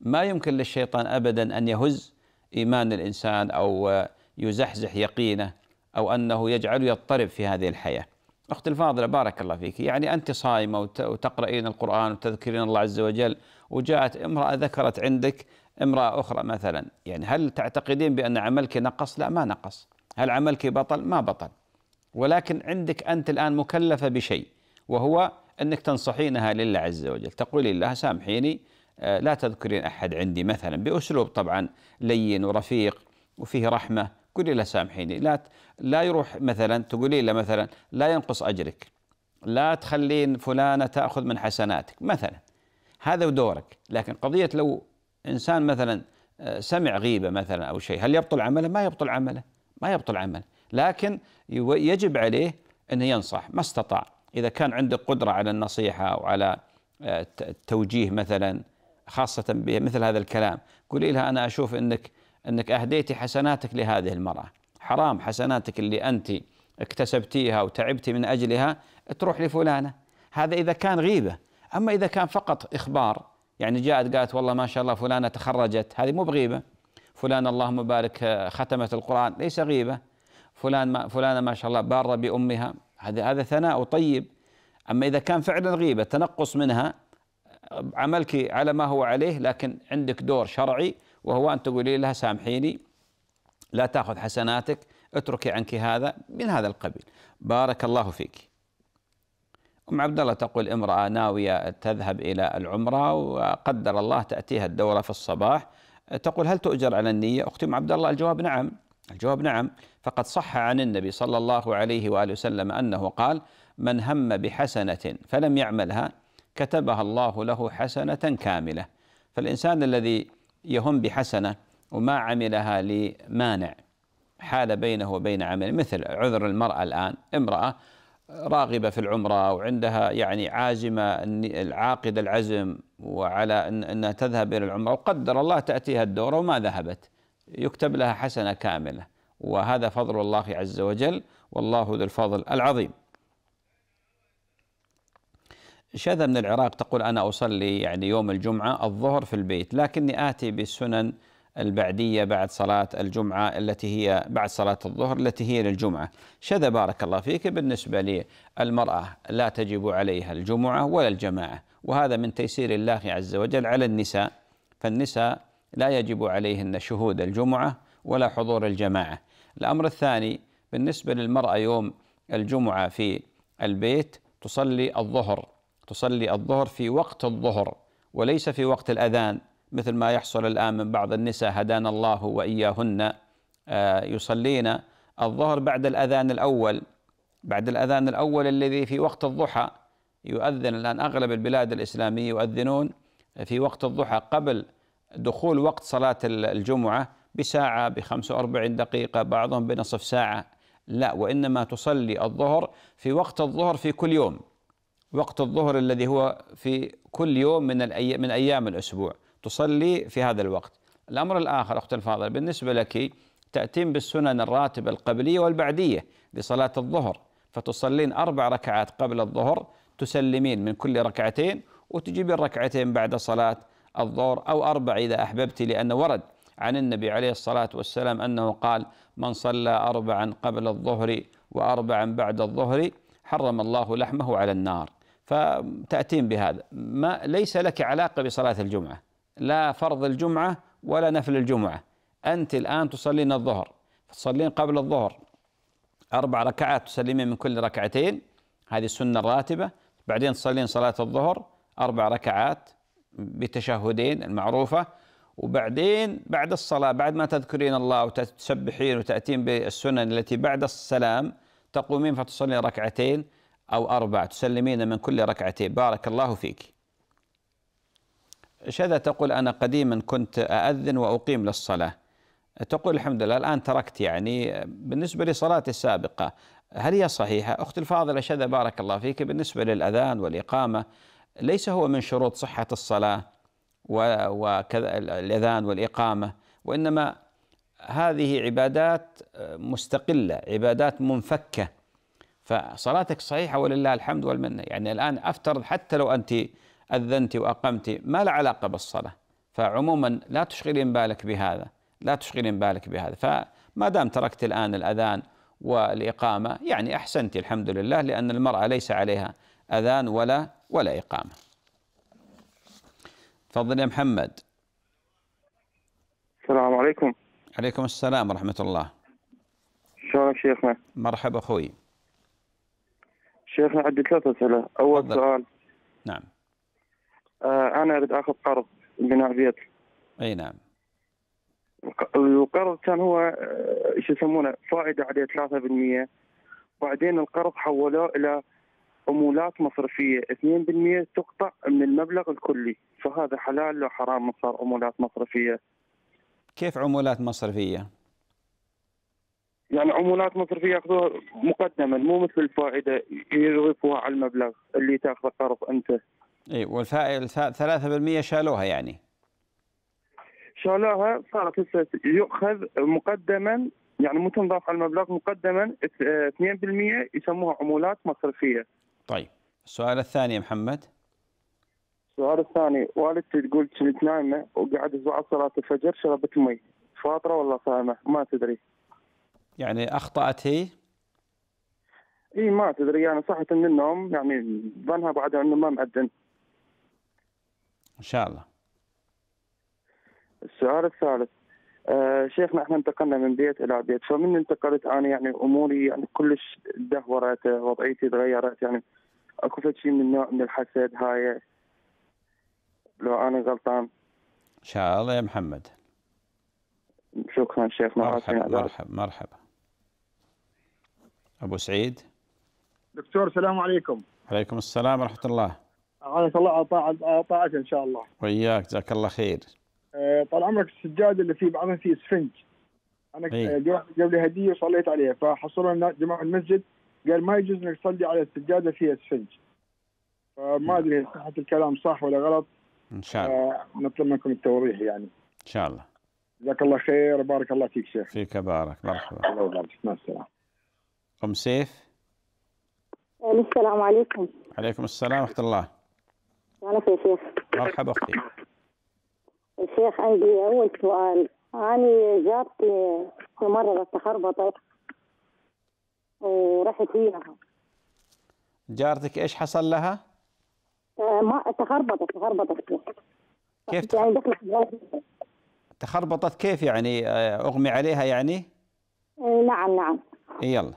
Speaker 2: ما يمكن للشيطان أبدا أن يهز إيمان الإنسان أو يزحزح يقينه أو أنه يجعله يضطرب في هذه الحياة أختي الفاضلة بارك الله فيك يعني أنت صائمة وتقرأين القرآن وتذكرين الله عز وجل وجاءت امرأة ذكرت عندك امرأة أخرى مثلا يعني هل تعتقدين بأن عملك نقص لا ما نقص هل عملك بطل ما بطل ولكن عندك أنت الآن مكلفة بشيء وهو أنك تنصحينها لله عز وجل تقولين لها سامحيني آه، لا تذكرين أحد عندي مثلا بأسلوب طبعا لين ورفيق وفيه رحمة قولي له سامحيني لا لا يروح مثلا تقولي له مثلا لا ينقص اجرك لا تخلين فلانه تاخذ من حسناتك مثلا هذا دورك لكن قضيه لو انسان مثلا آه، سمع غيبه مثلا او شيء هل يبطل عمله؟ ما يبطل عمله ما يبطل عمله لكن يجب عليه انه ينصح ما استطاع اذا كان عندك قدره على النصيحه او على التوجيه آه، مثلا خاصه مثل هذا الكلام قولي لها انا اشوف انك أنك أهديتي حسناتك لهذه المرأة حرام حسناتك اللي أنت اكتسبتيها وتعبتي من أجلها تروح لفلانة هذا إذا كان غيبة أما إذا كان فقط إخبار يعني جاءت قالت والله ما شاء الله فلانة تخرجت هذه مو بغيبة فلان اللهم بارك آه، ختمت القرآن ليس غيبة فلان ما فلانة ما شاء الله بارة بأمها هذا هذا ثناء وطيب أما إذا كان فعلا غيبة تنقص منها آه، عملك على ما هو عليه لكن عندك دور شرعي وهو أن تقولي لها سامحيني لا تأخذ حسناتك اتركي عنك هذا من هذا القبيل بارك الله فيك أم عبد الله تقول امرأة ناوية تذهب إلى العمرة وقدر الله تأتيها الدورة في الصباح تقول هل تؤجر على النية أختي أم عبد الله الجواب نعم الجواب نعم فقد صح عن النبي صلى الله عليه وآله وسلم أنه قال من هم بحسنة فلم يعملها كتبها الله له حسنة كاملة فالإنسان الذي يهم بحسنة وما عملها لمانع حال بينه وبين عمله مثل عذر المرأة الآن امرأة راغبة في العمرة وعندها يعني عازمة العاقدة العزم وعلى أن أنها تذهب إلى العمرة وقدر الله تأتيها الدورة وما ذهبت يكتب لها حسنة كاملة وهذا فضل الله عز وجل والله ذو الفضل العظيم شذا من العراق تقول أنا أصلي يعني يوم الجمعة الظهر في البيت لكني آتي بالسنن البعدية بعد صلاة الجمعة التي هي بعد صلاة الظهر التي هي للجمعة شذا بارك الله فيك بالنسبة للمرأة لا تجب عليها الجمعة ولا الجماعة وهذا من تيسير الله عز وجل على النساء فالنساء لا يجب عليهن شهود الجمعة ولا حضور الجماعة الأمر الثاني بالنسبة للمرأة يوم الجمعة في البيت تصلي الظهر تصلي الظهر في وقت الظهر وليس في وقت الأذان مثل ما يحصل الآن من بعض النساء هدانا الله وإياهن آه، يصلين الظهر بعد الأذان الأول بعد الأذان الأول الذي في وقت الضحى يؤذن الآن أغلب البلاد الإسلامية يؤذنون في وقت الضحى قبل دخول وقت صلاة الجمعة بساعة بخمسة وأربعين دقيقة بعضهم بنصف ساعة لا وإنما تصلي الظهر في وقت الظهر في كل يوم وقت الظهر الذي هو في كل يوم من الأي... من أيام الأسبوع تصلي في هذا الوقت الأمر الآخر اختي الفاضل بالنسبة لك تأتين بالسنن الراتبة القبلية والبعدية لصلاة الظهر فتصلين أربع ركعات قبل الظهر تسلمين من كل ركعتين وتجيبين ركعتين بعد صلاة الظهر أو أربع إذا أحببت لأنه ورد عن النبي عليه الصلاة والسلام أنه قال من صلى أربعا قبل الظهر وأربعا بعد الظهر حرم الله لحمه على النار فتأتين بهذا ما ليس لك علاقة بصلاة الجمعة لا فرض الجمعة ولا نفل الجمعة أنت الآن تصلين الظهر تصلين قبل الظهر أربع ركعات تسلمين من كل ركعتين هذه السنة الراتبة بعدين تصلين صلاة الظهر أربع ركعات بتشهدين المعروفة وبعدين بعد الصلاة بعد ما تذكرين الله وتسبحين وتأتين بالسنن التي بعد السلام تقومين فتصلين ركعتين أو أربع تسلمين من كل ركعتين بارك الله فيك شذا تقول أنا قديما كنت أأذن وأقيم للصلاة تقول الحمد لله الآن تركت يعني بالنسبة لصلاتي السابقة هل هي صحيحة؟ أختي الفاضلة شذا بارك الله فيك بالنسبة للأذان والإقامة ليس هو من شروط صحة الصلاة وكذا الأذان والإقامة وإنما هذه عبادات مستقلة عبادات منفكة فصلاتك صحيحة ولله الحمد والمنة يعني الآن أفترض حتى لو أنت أذنت وأقمت ما لها علاقة بالصلاة فعموما لا تشغلين بالك بهذا لا تشغلين بالك بهذا فما دام تركت الآن الأذان والإقامة يعني أحسنت الحمد لله لأن المرأة ليس عليها أذان ولا ولا إقامة تفضل يا محمد
Speaker 7: السلام عليكم
Speaker 2: عليكم السلام ورحمة الله
Speaker 7: شلونك شيخنا
Speaker 2: مرحبا أخوي
Speaker 7: شيخنا عندي ثلاث اسئله،
Speaker 2: اول فضل. سؤال نعم
Speaker 7: آه انا اريد اخذ قرض بناء بيت اي نعم القرض كان هو آه، ايش يسمونه فائده عليه 3% وبعدين القرض حولوه الى عمولات مصرفيه 2% تقطع من المبلغ الكلي فهذا حلال لو حرام صار عمولات
Speaker 2: مصرفيه كيف عمولات مصرفيه؟
Speaker 7: يعني عمولات مصرفيه ياخذوها مقدما مو مثل الفائده يضيفوها على المبلغ اللي تاخذه قرض انت.
Speaker 2: اي والفائده 3% شالوها يعني.
Speaker 7: شالوها صارت هسه يؤخذ مقدما يعني مو تنضاف على المبلغ مقدما 2% يسموها عمولات مصرفيه.
Speaker 2: طيب السؤال الثاني يا محمد.
Speaker 7: السؤال الثاني والدتي تقول كنت نايمه وقعدت بعد صلاه الفجر شربت مي فاطره ولا صايمه ما تدري.
Speaker 2: يعني اخطات هي؟
Speaker 7: اي ما تدري يعني صحت من النوم يعني ظنها بعدها انه ما مأذن ان شاء الله السؤال الثالث آه شيخنا احنا انتقلنا من بيت الى بيت فمن انتقلت انا يعني اموري يعني كلش دهورت وضعيتي تغيرت يعني اكو شيء من نوع من الحسد هاي لو انا غلطان
Speaker 2: ان شاء الله يا محمد شكرا شيخنا مرحبا مرحبا مرحبا أبو سعيد
Speaker 5: دكتور السلام عليكم
Speaker 2: وعليكم السلام ورحمة الله
Speaker 5: عافاك الله أطاعك إن شاء الله
Speaker 2: وياك جزاك الله خير
Speaker 5: آه، طال عمرك السجاد اللي فيه بعضها فيه اسفنج انا إيه. آه، جاب لي هديه وصليت عليها فحصلوا جماعه المسجد قال ما يجوز انك تصلي على السجاده فيها اسفنج فما نعم. ادري صحه الكلام صح ولا غلط ان شاء الله آه، نطلب منكم التوضيح يعني ان شاء الله جزاك الله خير بارك الله
Speaker 2: فيك شيخ فيك بارك مرحبا الله يبارك مع السلامه ام سيف
Speaker 4: السلام عليكم
Speaker 2: عليكم السلام ورحمه الله عليك يا شيخ مرحبا اختي
Speaker 4: الشيخ عندي اول سؤال انا جارتي في مره تخربطت طيب. ورحت وياها
Speaker 2: جارتك ايش حصل لها؟
Speaker 4: آه، ما تخربطت تخربطت كيف يعني دخلت
Speaker 2: تخربطت كيف يعني آه، اغمي عليها يعني؟
Speaker 4: آه، نعم نعم يلا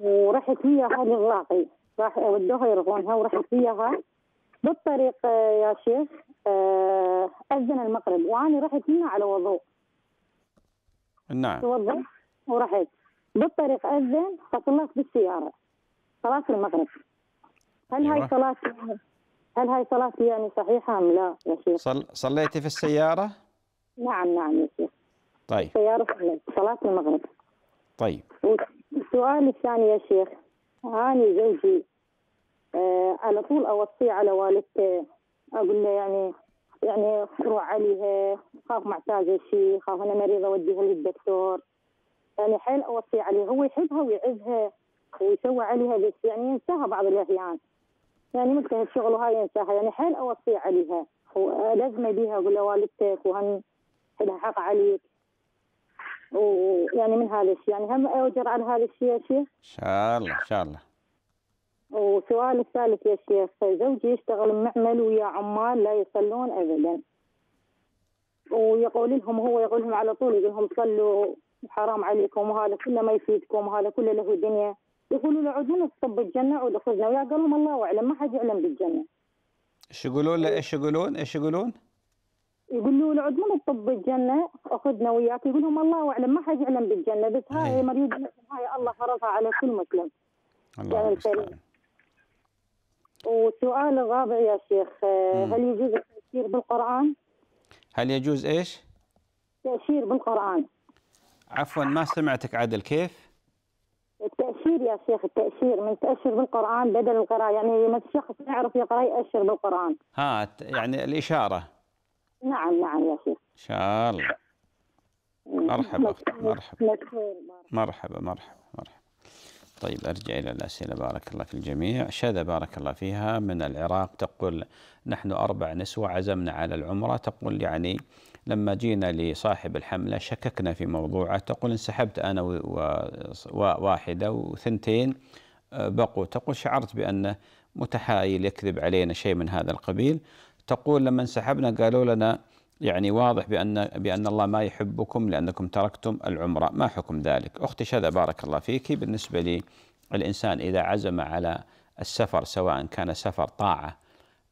Speaker 4: ورحت وياها للراقي راح ودوها يرغونها ورحت وياها بالطريق آه، يا شيخ آه، أذن المغرب وأنا رحت هنا على وضوء
Speaker 2: نعم توضيت
Speaker 4: ورحت بالطريق أذن فطلعت بالسيارة أيوة. صلاة المغرب هل هاي صلاة هل هاي صلاتي يعني صحيحة أم لا يا
Speaker 2: شيخ؟ صل... صليتي في السيارة؟
Speaker 4: نعم نعم يا شيخ طيب سيارة صلاة المغرب طيب السؤال الثاني يا شيخ أني زوجي آه على طول أوصيه على والدته أقول له يعني يعني روح عليها خاف معتاجة شيء خاف أنا مريضة أوديها للدكتور يعني حيل أوصي عليه هو يحبها ويعزها ويسوى عليها بس يعني ينساها بعض الأحيان يعني مجتهد الشغل وهاي ينساها يعني حيل أوصي عليها ولازمة بيها أقول له والدتك وهن لها حق عليك ويعني من الشيء يعني هم اوجر على الشيء يا شيخ؟
Speaker 2: ان شاء الله ان شاء الله
Speaker 4: وسؤال الثالث يا شيخ زوجي يشتغل معمل ويا عمال لا يصلون ابدا ويقول لهم هو يقول لهم على طول يقول لهم صلوا حرام عليكم وهذا كله ما يفيدكم وهذا كله له دنيا يقولوا له عدونا تصب الجنه ودخلنا ويا قلم الله اعلم ما حد يعلم بالجنه.
Speaker 2: ايش يقولون له ايش يقولون؟ ايش يقولون؟
Speaker 4: يقول له اقعد من الطب بالجنه اخذنا وياك يقول لهم الله اعلم ما حد يعلم بالجنه بس هاي إيه. مريض هاي الله فرضها على كل مسلم الله المستعان والسؤال الرابع يا شيخ آه، هل يجوز التأشير بالقرآن؟
Speaker 2: هل يجوز ايش؟
Speaker 4: التأشير بالقرآن
Speaker 2: عفوا ما سمعتك عدل كيف؟
Speaker 4: التأشير يا شيخ التأشير من تأشر بالقرآن بدل القراءة يعني لما الشخص يعرف يقرأ يأشر بالقرآن
Speaker 2: ها يعني الإشارة
Speaker 4: نعم نعم يا شيخ ان
Speaker 2: شاء الله مرحبا
Speaker 4: مرحبا
Speaker 2: مرحبا مرحبا مرحبا طيب أرجع إلى الأسئلة بارك الله في الجميع شذا بارك الله فيها من العراق تقول نحن أربع نسوة عزمنا على العمرة تقول يعني لما جينا لصاحب الحملة شككنا في موضوعه تقول انسحبت أنا وواحدة وثنتين آه، بقوا تقول شعرت بأنه متحايل يكذب علينا شيء من هذا القبيل تقول لما انسحبنا قالوا لنا يعني واضح بأن بأن الله ما يحبكم لأنكم تركتم العمرة ما حكم ذلك أختي شذا بارك الله فيك بالنسبة لي الإنسان إذا عزم على السفر سواء كان سفر طاعة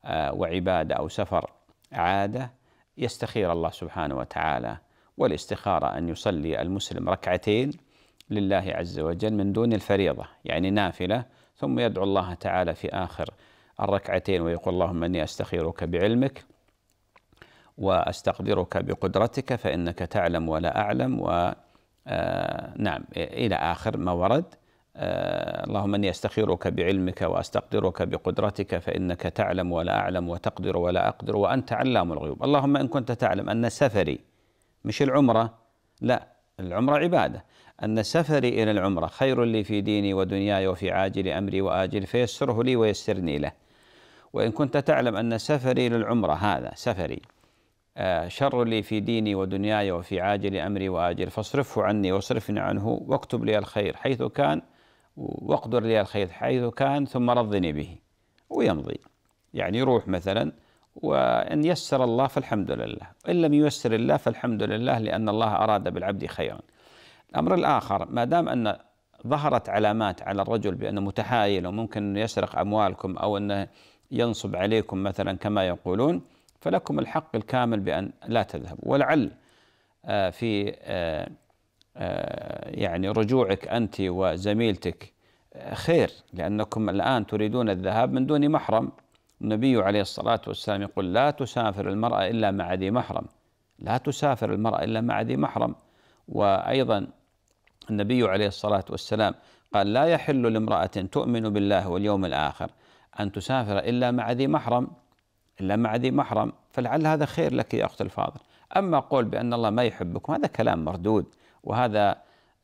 Speaker 2: آه، وعبادة أو سفر عادة يستخير الله سبحانه وتعالى والاستخارة أن يصلي المسلم ركعتين لله عز وجل من دون الفريضة يعني نافلة ثم يدعو الله تعالى في آخر الركعتين ويقول اللهم إني أستخيرك بعلمك وأستقدرك بقدرتك فإنك تعلم ولا أعلم و آه، نعم إلى آخر ما ورد آه، اللهم إني أستخيرك بعلمك وأستقدرك بقدرتك فإنك تعلم ولا أعلم وتقدر ولا أقدر وأنت علام الغيوب اللهم إن كنت تعلم أن سفري مش العمرة لا العمرة عبادة أن سفري إلى العمرة خير لي في ديني ودنياي وفي عاجل أمري وآجل فيسره لي ويسرني له وإن كنت تعلم أن سفري للعمرة هذا سفري آه، شر لي في ديني ودنياي وفي عاجل أمري وآجل فاصرفه عني واصرفني عنه واكتب لي الخير حيث كان واقدر لي الخير حيث كان ثم رضني به ويمضي يعني يروح مثلا وإن يسر الله فالحمد لله وإن لم ييسر الله فالحمد لله لأن الله أراد بالعبد خيرا الأمر الآخر ما دام أن ظهرت علامات على الرجل بأنه متحايل وممكن أنه يسرق أموالكم أو أنه ينصب عليكم مثلا كما يقولون فلكم الحق الكامل بأن لا تذهبوا ولعل آه، في آه، آه، يعني رجوعك أنت وزميلتك خير لأنكم الآن تريدون الذهاب من دون محرم النبي عليه الصلاة والسلام يقول لا تسافر المرأة إلا مع ذي محرم لا تسافر المرأة إلا مع ذي محرم وأيضا النبي عليه الصلاة والسلام قال لا يحل لامرأة تؤمن بالله واليوم الآخر أن تسافر إلا مع ذي محرم إلا مع ذي محرم فلعل هذا خير لك يا أخت الفاضل أما قول بأن الله ما يحبكم هذا كلام مردود وهذا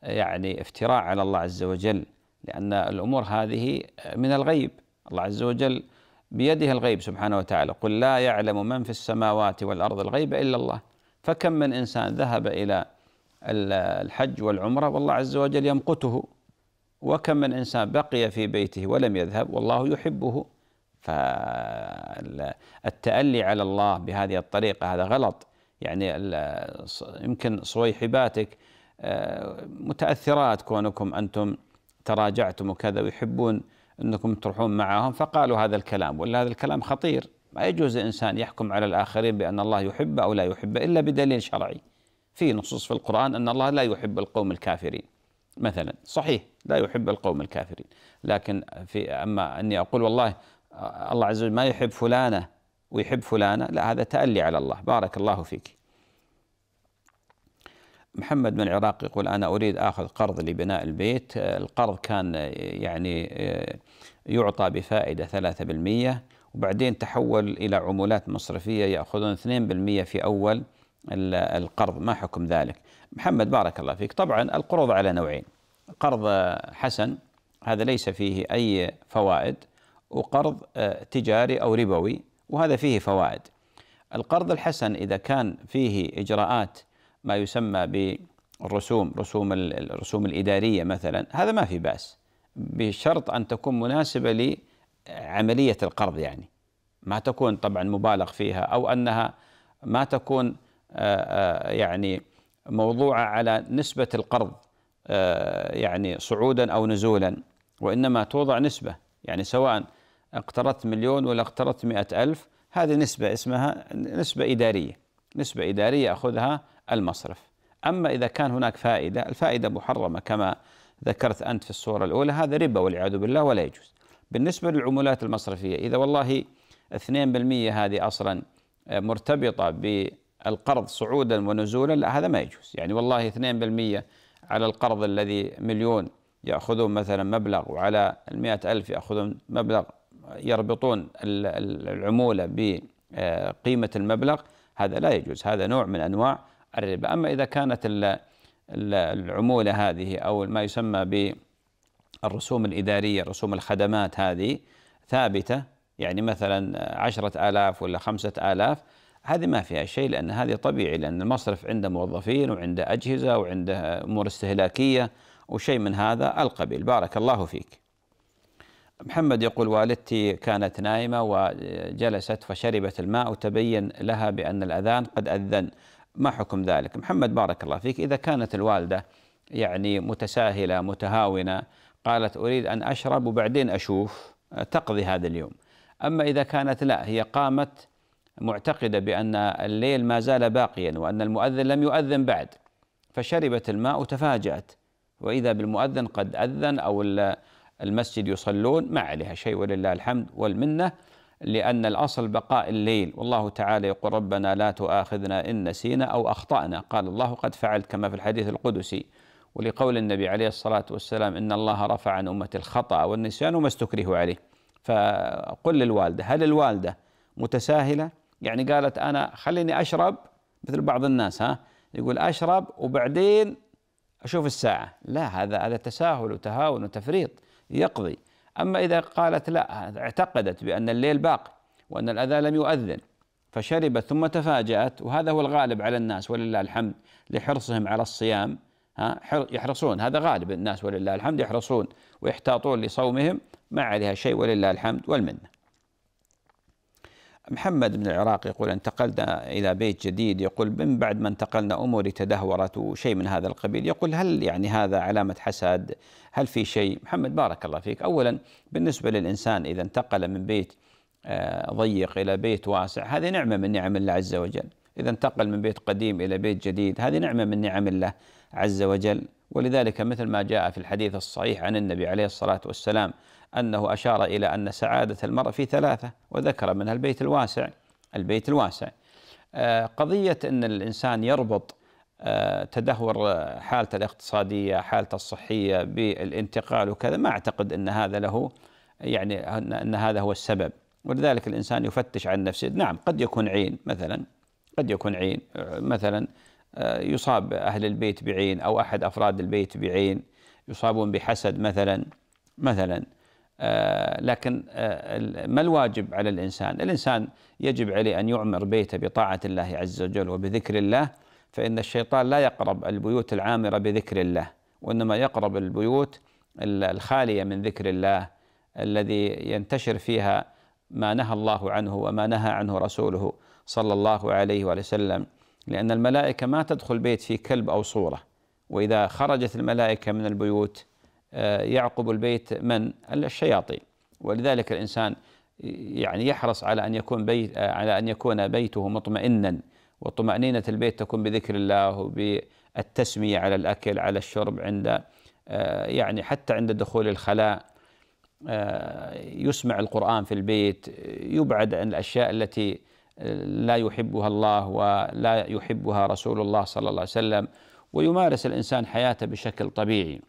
Speaker 2: يعني افتراء على الله عز وجل لأن الأمور هذه من الغيب الله عز وجل بيده الغيب سبحانه وتعالى قل لا يعلم من في السماوات والارض الغيب الا الله فكم من انسان ذهب الى الحج والعمره والله عز وجل يمقته وكم من انسان بقي في بيته ولم يذهب والله يحبه فالتألي على الله بهذه الطريقة هذا غلط يعني يمكن صويحباتك آه، متأثرات كونكم أنتم تراجعتم وكذا ويحبون أنكم تروحون معهم فقالوا هذا الكلام ولا هذا الكلام خطير ما يجوز الإنسان يحكم على الآخرين بأن الله يحب أو لا يحب إلا بدليل شرعي في نصوص في القرآن أن الله لا يحب القوم الكافرين مثلا صحيح لا يحب القوم الكافرين لكن في أما أني أقول والله الله عز وجل ما يحب فلانة ويحب فلانة لا هذا تألي على الله بارك الله فيك محمد من العراق يقول أنا أريد أخذ قرض لبناء البيت آه، القرض كان آه، يعني آه، يعطى بفائدة 3% وبعدين تحول إلى عمولات مصرفية يأخذون 2% في أول القرض ما حكم ذلك محمد بارك الله فيك طبعا القروض على نوعين قرض حسن هذا ليس فيه أي فوائد وقرض تجاري أو ربوي وهذا فيه فوائد القرض الحسن إذا كان فيه إجراءات ما يسمى بالرسوم رسوم الرسوم الإدارية مثلا هذا ما في بأس بشرط أن تكون مناسبة لعملية القرض يعني ما تكون طبعا مبالغ فيها أو أنها ما تكون يعني موضوعة على نسبة القرض يعني صعودا أو نزولا وإنما توضع نسبة يعني سواء اقترضت مليون ولا اقترضت مئة ألف هذه نسبة اسمها نسبة إدارية نسبة إدارية أخذها المصرف أما إذا كان هناك فائدة الفائدة محرمة كما ذكرت أنت في الصورة الأولى هذا ربا والعياذ بالله ولا يجوز بالنسبة للعمولات المصرفية إذا والله 2% هذه أصلا مرتبطة بالقرض صعودا ونزولا لا هذا ما يجوز يعني والله 2% على القرض الذي مليون يأخذون مثلا مبلغ وعلى المئة ألف يأخذون مبلغ يربطون العمولة بقيمة المبلغ هذا لا يجوز هذا نوع من أنواع الربا أما إذا كانت العمولة هذه أو ما يسمى بالرسوم الإدارية رسوم الخدمات هذه ثابتة يعني مثلا عشرة آلاف ولا خمسة آلاف هذه ما فيها شيء لأن هذه طبيعي لأن المصرف عنده موظفين وعنده أجهزة وعنده أمور استهلاكية وشيء من هذا القبيل بارك الله فيك محمد يقول والدتي كانت نايمة وجلست فشربت الماء وتبين لها بأن الأذان قد أذن ما حكم ذلك محمد بارك الله فيك إذا كانت الوالدة يعني متساهلة متهاونة قالت أريد أن أشرب وبعدين أشوف تقضي هذا اليوم أما إذا كانت لا هي قامت معتقدة بأن الليل ما زال باقيا وأن المؤذن لم يؤذن بعد فشربت الماء وتفاجأت وإذا بالمؤذن قد أذن أو المسجد يصلون ما عليها شيء ولله الحمد والمنة لأن الأصل بقاء الليل والله تعالى يقول ربنا لا تؤاخذنا إن نسينا أو أخطأنا قال الله قد فعلت كما في الحديث القدسي ولقول النبي عليه الصلاة والسلام إن الله رفع عن أمة الخطأ والنسيان وما استكرهوا عليه فقل للوالدة هل الوالدة متساهلة يعني قالت أنا خليني أشرب مثل بعض الناس ها يقول أشرب وبعدين أشوف الساعة لا هذا هذا تساهل وتهاون وتفريط يقضي أما إذا قالت لا اعتقدت بأن الليل باق وأن الأذى لم يؤذن فشربت ثم تفاجأت وهذا هو الغالب على الناس ولله الحمد لحرصهم على الصيام ها يحرصون هذا غالب الناس ولله الحمد يحرصون ويحتاطون لصومهم ما عليها شيء ولله الحمد والمنه محمد من العراق يقول انتقلنا إلى بيت جديد يقول من بعد ما انتقلنا أموري تدهورت وشيء من هذا القبيل يقول هل يعني هذا علامة حسد هل في شيء محمد بارك الله فيك أولا بالنسبة للإنسان إذا انتقل من بيت آه، ضيق إلى بيت واسع هذه نعمة من نعم الله عز وجل إذا انتقل من بيت قديم إلى بيت جديد هذه نعمة من نعم الله عز وجل ولذلك مثل ما جاء في الحديث الصحيح عن النبي عليه الصلاة والسلام أنه أشار إلى أن سعادة المرء في ثلاثة وذكر منها البيت الواسع البيت الواسع آه، قضية أن الإنسان يربط آه، تدهور آه، حالته الاقتصادية حالته الصحية بالانتقال وكذا ما أعتقد أن هذا له يعني أن هذا هو السبب ولذلك الإنسان يفتش عن نفسه نعم قد يكون عين مثلا قد يكون عين مثلا يصاب أهل البيت بعين أو أحد أفراد البيت بعين يصابون بحسد مثلا مثلا آه، لكن آه، ما الواجب على الإنسان الإنسان يجب عليه أن يعمر بيته بطاعة الله عز وجل وبذكر الله فإن الشيطان لا يقرب البيوت العامرة بذكر الله وإنما يقرب البيوت الخالية من ذكر الله الذي ينتشر فيها ما نهى الله عنه وما نهى عنه رسوله صلى الله عليه وسلم لأن الملائكة ما تدخل بيت فيه كلب أو صورة وإذا خرجت الملائكة من البيوت آه، يعقب البيت من الشياطين ولذلك الإنسان يعني يحرص على أن يكون بيت آه، على أن يكون بيته مطمئنا وطمأنينة البيت تكون بذكر الله وبالتسمية على الأكل على الشرب عند آه، يعني حتى عند دخول الخلاء يسمع القرآن في البيت يبعد عن الأشياء التي لا يحبها الله ولا يحبها رسول الله صلى الله عليه وسلم ويمارس الإنسان حياته بشكل طبيعي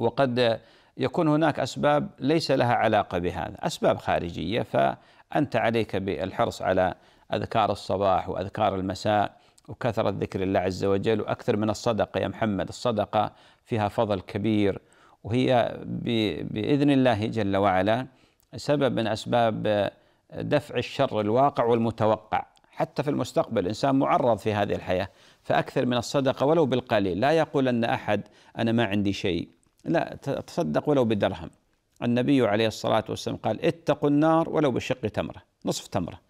Speaker 2: وقد يكون هناك اسباب ليس لها علاقه بهذا، اسباب خارجيه فانت عليك بالحرص على اذكار الصباح واذكار المساء وكثره ذكر الله عز وجل واكثر من الصدقه يا محمد، الصدقه فيها فضل كبير وهي باذن الله جل وعلا سبب من اسباب دفع الشر الواقع والمتوقع حتى في المستقبل الانسان معرض في هذه الحياه فاكثر من الصدقه ولو بالقليل لا يقول ان احد انا ما عندي شيء لا تصدق ولو بدرهم النبي عليه الصلاة والسلام قال اتقوا النار ولو بشق تمرة نصف تمرة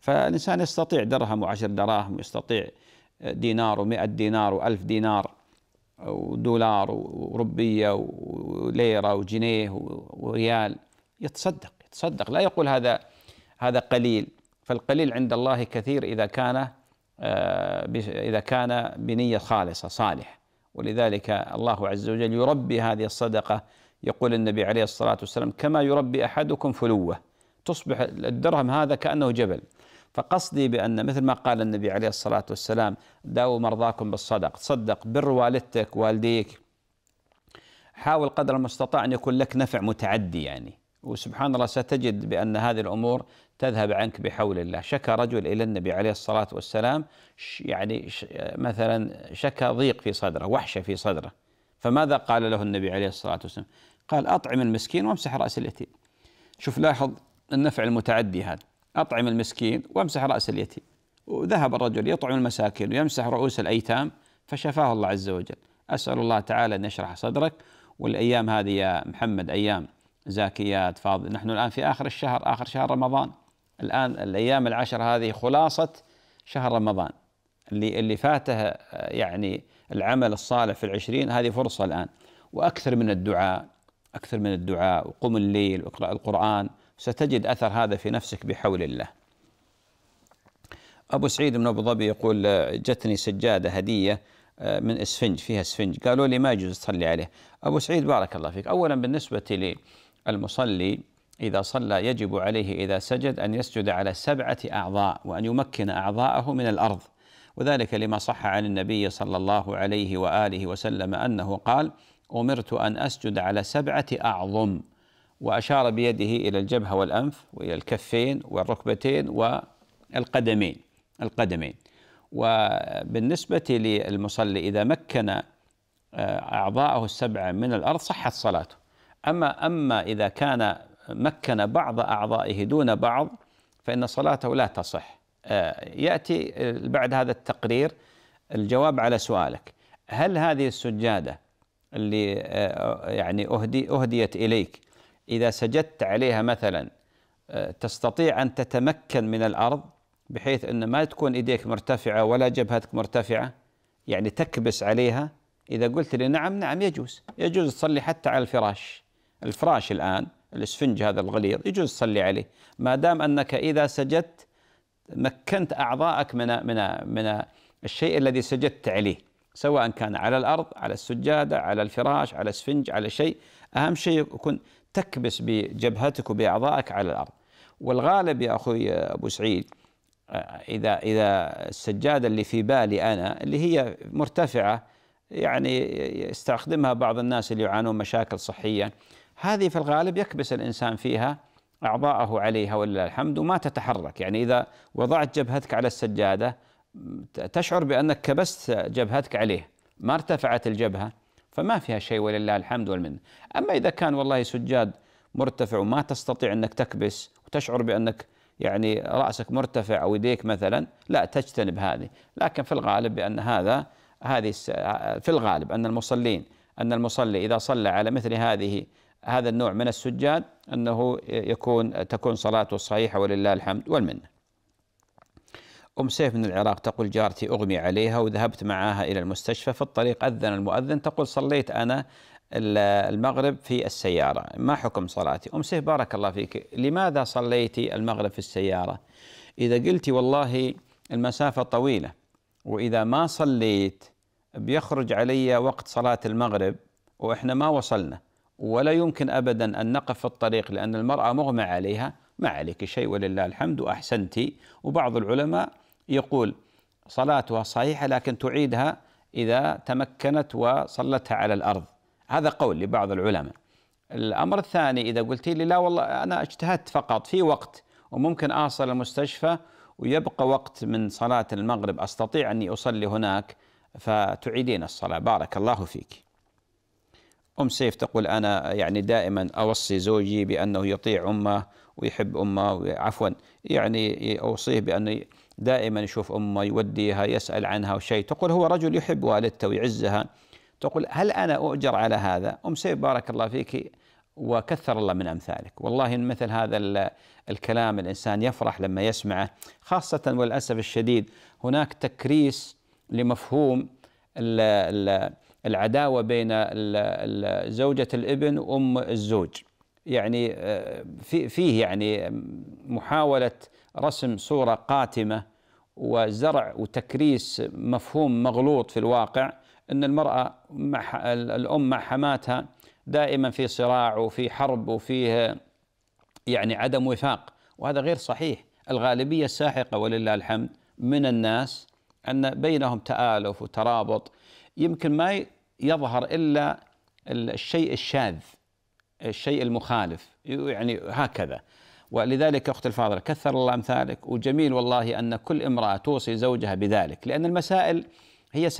Speaker 2: فالإنسان يستطيع درهم وعشر دراهم يستطيع دينار ومئة دينار وألف دينار ودولار وروبية وليرة وجنيه وريال يتصدق يتصدق لا يقول هذا هذا قليل فالقليل عند الله كثير إذا كان آه، إذا كان بنية خالصة صالحة ولذلك الله عز وجل يربي هذه الصدقة يقول النبي عليه الصلاة والسلام كما يربي أحدكم فلوة تصبح الدرهم هذا كأنه جبل فقصدي بأن مثل ما قال النبي عليه الصلاة والسلام داووا مرضاكم بالصدق صدق بر والدتك والديك حاول قدر المستطاع أن يكون لك نفع متعدي يعني وسبحان الله ستجد بأن هذه الأمور تذهب عنك بحول الله شكى رجل إلى النبي عليه الصلاة والسلام يعني مثلا شكى ضيق في صدره وحشة في صدره فماذا قال له النبي عليه الصلاة والسلام قال أطعم المسكين وامسح رأس اليتيم شوف لاحظ النفع المتعدي هذا أطعم المسكين وامسح رأس اليتيم وذهب الرجل يطعم المساكين ويمسح رؤوس الأيتام فشفاه الله عز وجل أسأل الله تعالى أن يشرح صدرك والأيام هذه يا محمد أيام زاكيات فاضل نحن الآن في آخر الشهر آخر شهر رمضان الآن الأيام العشر هذه خلاصة شهر رمضان اللي اللي فاته يعني العمل الصالح في العشرين هذه فرصة الآن وأكثر من الدعاء أكثر من الدعاء وقم الليل واقرأ القرآن ستجد أثر هذا في نفسك بحول الله أبو سعيد من أبو ظبي يقول جتني سجادة هدية آه، من اسفنج فيها اسفنج قالوا لي ما يجوز تصلي عليه أبو سعيد بارك الله فيك أولا بالنسبة لي المصلي إذا صلى يجب عليه إذا سجد أن يسجد على سبعة أعضاء وأن يمكن أعضاءه من الأرض وذلك لما صح عن النبي صلى الله عليه وآله وسلم أنه قال أمرت أن أسجد على سبعة أعظم وأشار بيده إلى الجبهة والأنف وإلى الكفين والركبتين والقدمين القدمين وبالنسبة للمصلي إذا مكن آه، أعضاءه السبعة من الأرض صحت صلاته أما أما إذا كان مكن بعض أعضائه دون بعض فإن صلاته لا تصح آه، يأتي بعد هذا التقرير الجواب على سؤالك هل هذه السجادة اللي آه، يعني أهدي أهديت إليك إذا سجدت عليها مثلا آه، تستطيع أن تتمكن من الأرض بحيث أن ما تكون إيديك مرتفعة ولا جبهتك مرتفعة يعني تكبس عليها إذا قلت لي نعم نعم يجوز يجوز تصلي حتى على الفراش الفراش الآن الاسفنج هذا الغليظ يجوز تصلي عليه ما دام أنك إذا سجدت مكنت أعضاءك من من من الشيء الذي سجدت عليه سواء كان على الأرض على السجادة على الفراش على اسفنج على شيء أهم شيء يكون تكبس بجبهتك وبأعضائك على الأرض والغالب يا أخوي أبو سعيد إذا إذا السجادة اللي في بالي أنا اللي هي مرتفعة يعني يستخدمها بعض الناس اللي يعانون مشاكل صحية هذه في الغالب يكبس الإنسان فيها أعضاءه عليها ولله الحمد وما تتحرك يعني إذا وضعت جبهتك على السجادة تشعر بأنك كبست جبهتك عليه ما ارتفعت الجبهة فما فيها شيء ولله الحمد والمنة أما إذا كان والله سجاد مرتفع وما تستطيع أنك تكبس وتشعر بأنك يعني رأسك مرتفع أو يديك مثلا لا تجتنب هذه لكن في الغالب بأن هذا هذه في الغالب أن المصلين أن المصلي إذا صلى على مثل هذه هذا النوع من السجاد أنه يكون تكون صلاته صحيحة ولله الحمد والمنة أم سيف من العراق تقول جارتي أغمي عليها وذهبت معها إلى المستشفى في الطريق أذن المؤذن تقول صليت أنا المغرب في السيارة ما حكم صلاتي أم سيف بارك الله فيك لماذا صليتي المغرب في السيارة إذا قلتي والله المسافة طويلة وإذا ما صليت بيخرج علي وقت صلاة المغرب وإحنا ما وصلنا ولا يمكن ابدا ان نقف في الطريق لان المراه مغمى عليها ما عليك شيء ولله الحمد واحسنتي وبعض العلماء يقول صلاتها صحيحه لكن تعيدها اذا تمكنت وصلتها على الارض هذا قول لبعض العلماء الامر الثاني اذا قلت لي لا والله انا اجتهدت فقط في وقت وممكن اصل المستشفى ويبقى وقت من صلاه المغرب استطيع اني اصلي هناك فتعيدين الصلاه بارك الله فيك أم سيف تقول أنا يعني دائما أوصي زوجي بأنه يطيع أمه ويحب أمه عفوا يعني أوصيه بأنه دائما يشوف أمه يوديها يسأل عنها وشيء تقول هو رجل يحب والدته ويعزها تقول هل أنا أؤجر على هذا أم سيف بارك الله فيك وكثر الله من امثالك، والله إن مثل هذا الكلام الانسان يفرح لما يسمعه، خاصة وللاسف الشديد هناك تكريس لمفهوم الـ الـ العداوة بين زوجة الابن وأم الزوج يعني آه، فيه يعني محاولة رسم صورة قاتمة وزرع وتكريس مفهوم مغلوط في الواقع أن المرأة مع الأم مع حماتها دائما في صراع وفي حرب وفيه يعني عدم وفاق وهذا غير صحيح الغالبية الساحقة ولله الحمد من الناس أن بينهم تآلف وترابط يمكن ما يظهر الا الشيء الشاذ الشيء المخالف يعني هكذا ولذلك اخت الفاضله كثر الله امثالك وجميل والله ان كل امراه توصي زوجها بذلك لان المسائل هي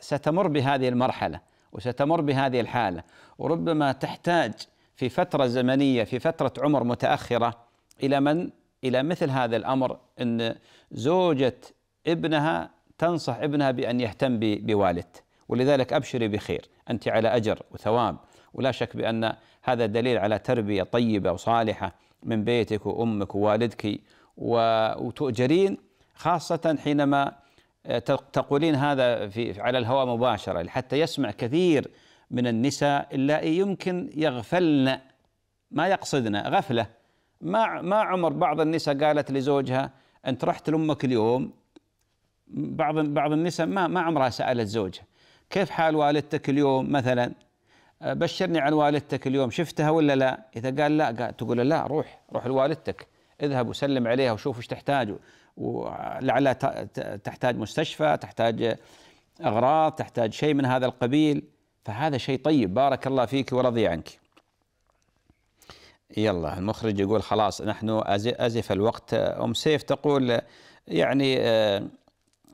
Speaker 2: ستمر بهذه المرحله وستمر بهذه الحاله وربما تحتاج في فتره زمنيه في فتره عمر متاخره الى من الى مثل هذا الامر ان زوجة ابنها تنصح ابنها بان يهتم بوالدته ولذلك أبشري بخير أنت على أجر وثواب ولا شك بأن هذا دليل على تربية طيبة وصالحة من بيتك وأمك ووالدك وتؤجرين خاصة حينما آه، تقولين هذا في على الهواء مباشرة حتى يسمع كثير من النساء الا يمكن يغفلن ما يقصدن غفلة ما ما عمر بعض النساء قالت لزوجها أنت رحت لأمك اليوم بعض بعض النساء ما ما عمرها سألت زوجها كيف حال والدتك اليوم مثلا آه، بشرني عن والدتك اليوم شفتها ولا لا إذا قال لا قال تقول لا روح روح لوالدتك اذهب وسلم عليها وشوف ايش تحتاج ولعلها تحتاج مستشفى تحتاج أغراض تحتاج شيء من هذا القبيل فهذا شيء طيب بارك الله فيك ورضي عنك يلا المخرج يقول خلاص نحن أزف الوقت أم سيف تقول يعني آه،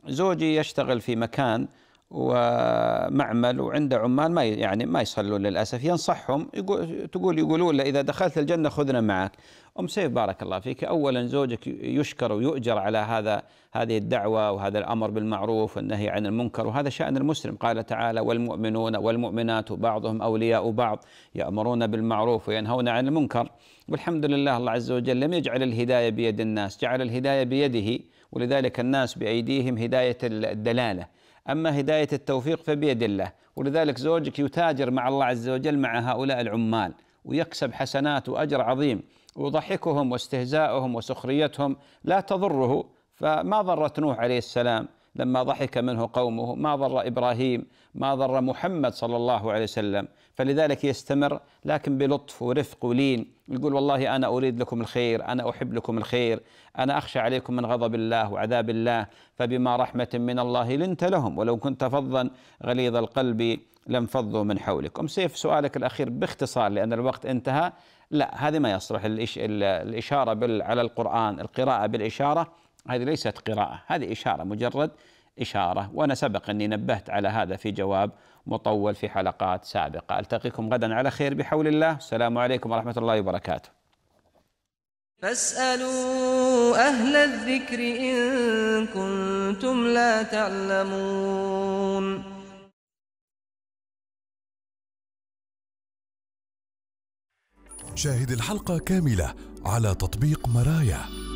Speaker 2: زوجي يشتغل في مكان ومعمل وعنده عمال ما يعني ما يصلون للاسف ينصحهم يقول تقول يقولون له اذا دخلت الجنه خذنا معك ام سيف بارك الله فيك اولا زوجك يشكر ويؤجر على هذا هذه الدعوه وهذا الامر بالمعروف والنهي عن المنكر وهذا شان المسلم قال تعالى والمؤمنون والمؤمنات بعضهم اولياء بعض يامرون بالمعروف وينهون عن المنكر والحمد لله الله عز وجل لم يجعل الهدايه بيد الناس جعل الهدايه بيده ولذلك الناس بايديهم هدايه الدلاله أما هداية التوفيق فبيد الله ولذلك زوجك يتاجر مع الله عز وجل مع هؤلاء العمال ويكسب حسنات وأجر عظيم وضحكهم واستهزاؤهم وسخريتهم لا تضره فما ضرت نوح عليه السلام لما ضحك منه قومه ما ضر إبراهيم ما ضر محمد صلى الله عليه وسلم فلذلك يستمر لكن بلطف ورفق ولين يقول والله أنا أريد لكم الخير أنا أحب لكم الخير أنا أخشى عليكم من غضب الله وعذاب الله فبما رحمة من الله لنت لهم ولو كنت فظا غليظ القلب لانفضوا من حولك أم سيف سؤالك الأخير باختصار لأن الوقت انتهى لا هذه ما يصلح الإشارة على القرآن القراءة بالإشارة هذه ليست قراءة هذه إشارة مجرد إشارة وأنا سبق أني نبهت على هذا في جواب مطول في حلقات سابقة ألتقيكم غدا على خير بحول الله السلام عليكم ورحمة الله وبركاته
Speaker 1: فاسألوا أهل الذكر إن كنتم لا تعلمون
Speaker 7: شاهد الحلقة كاملة على تطبيق مرايا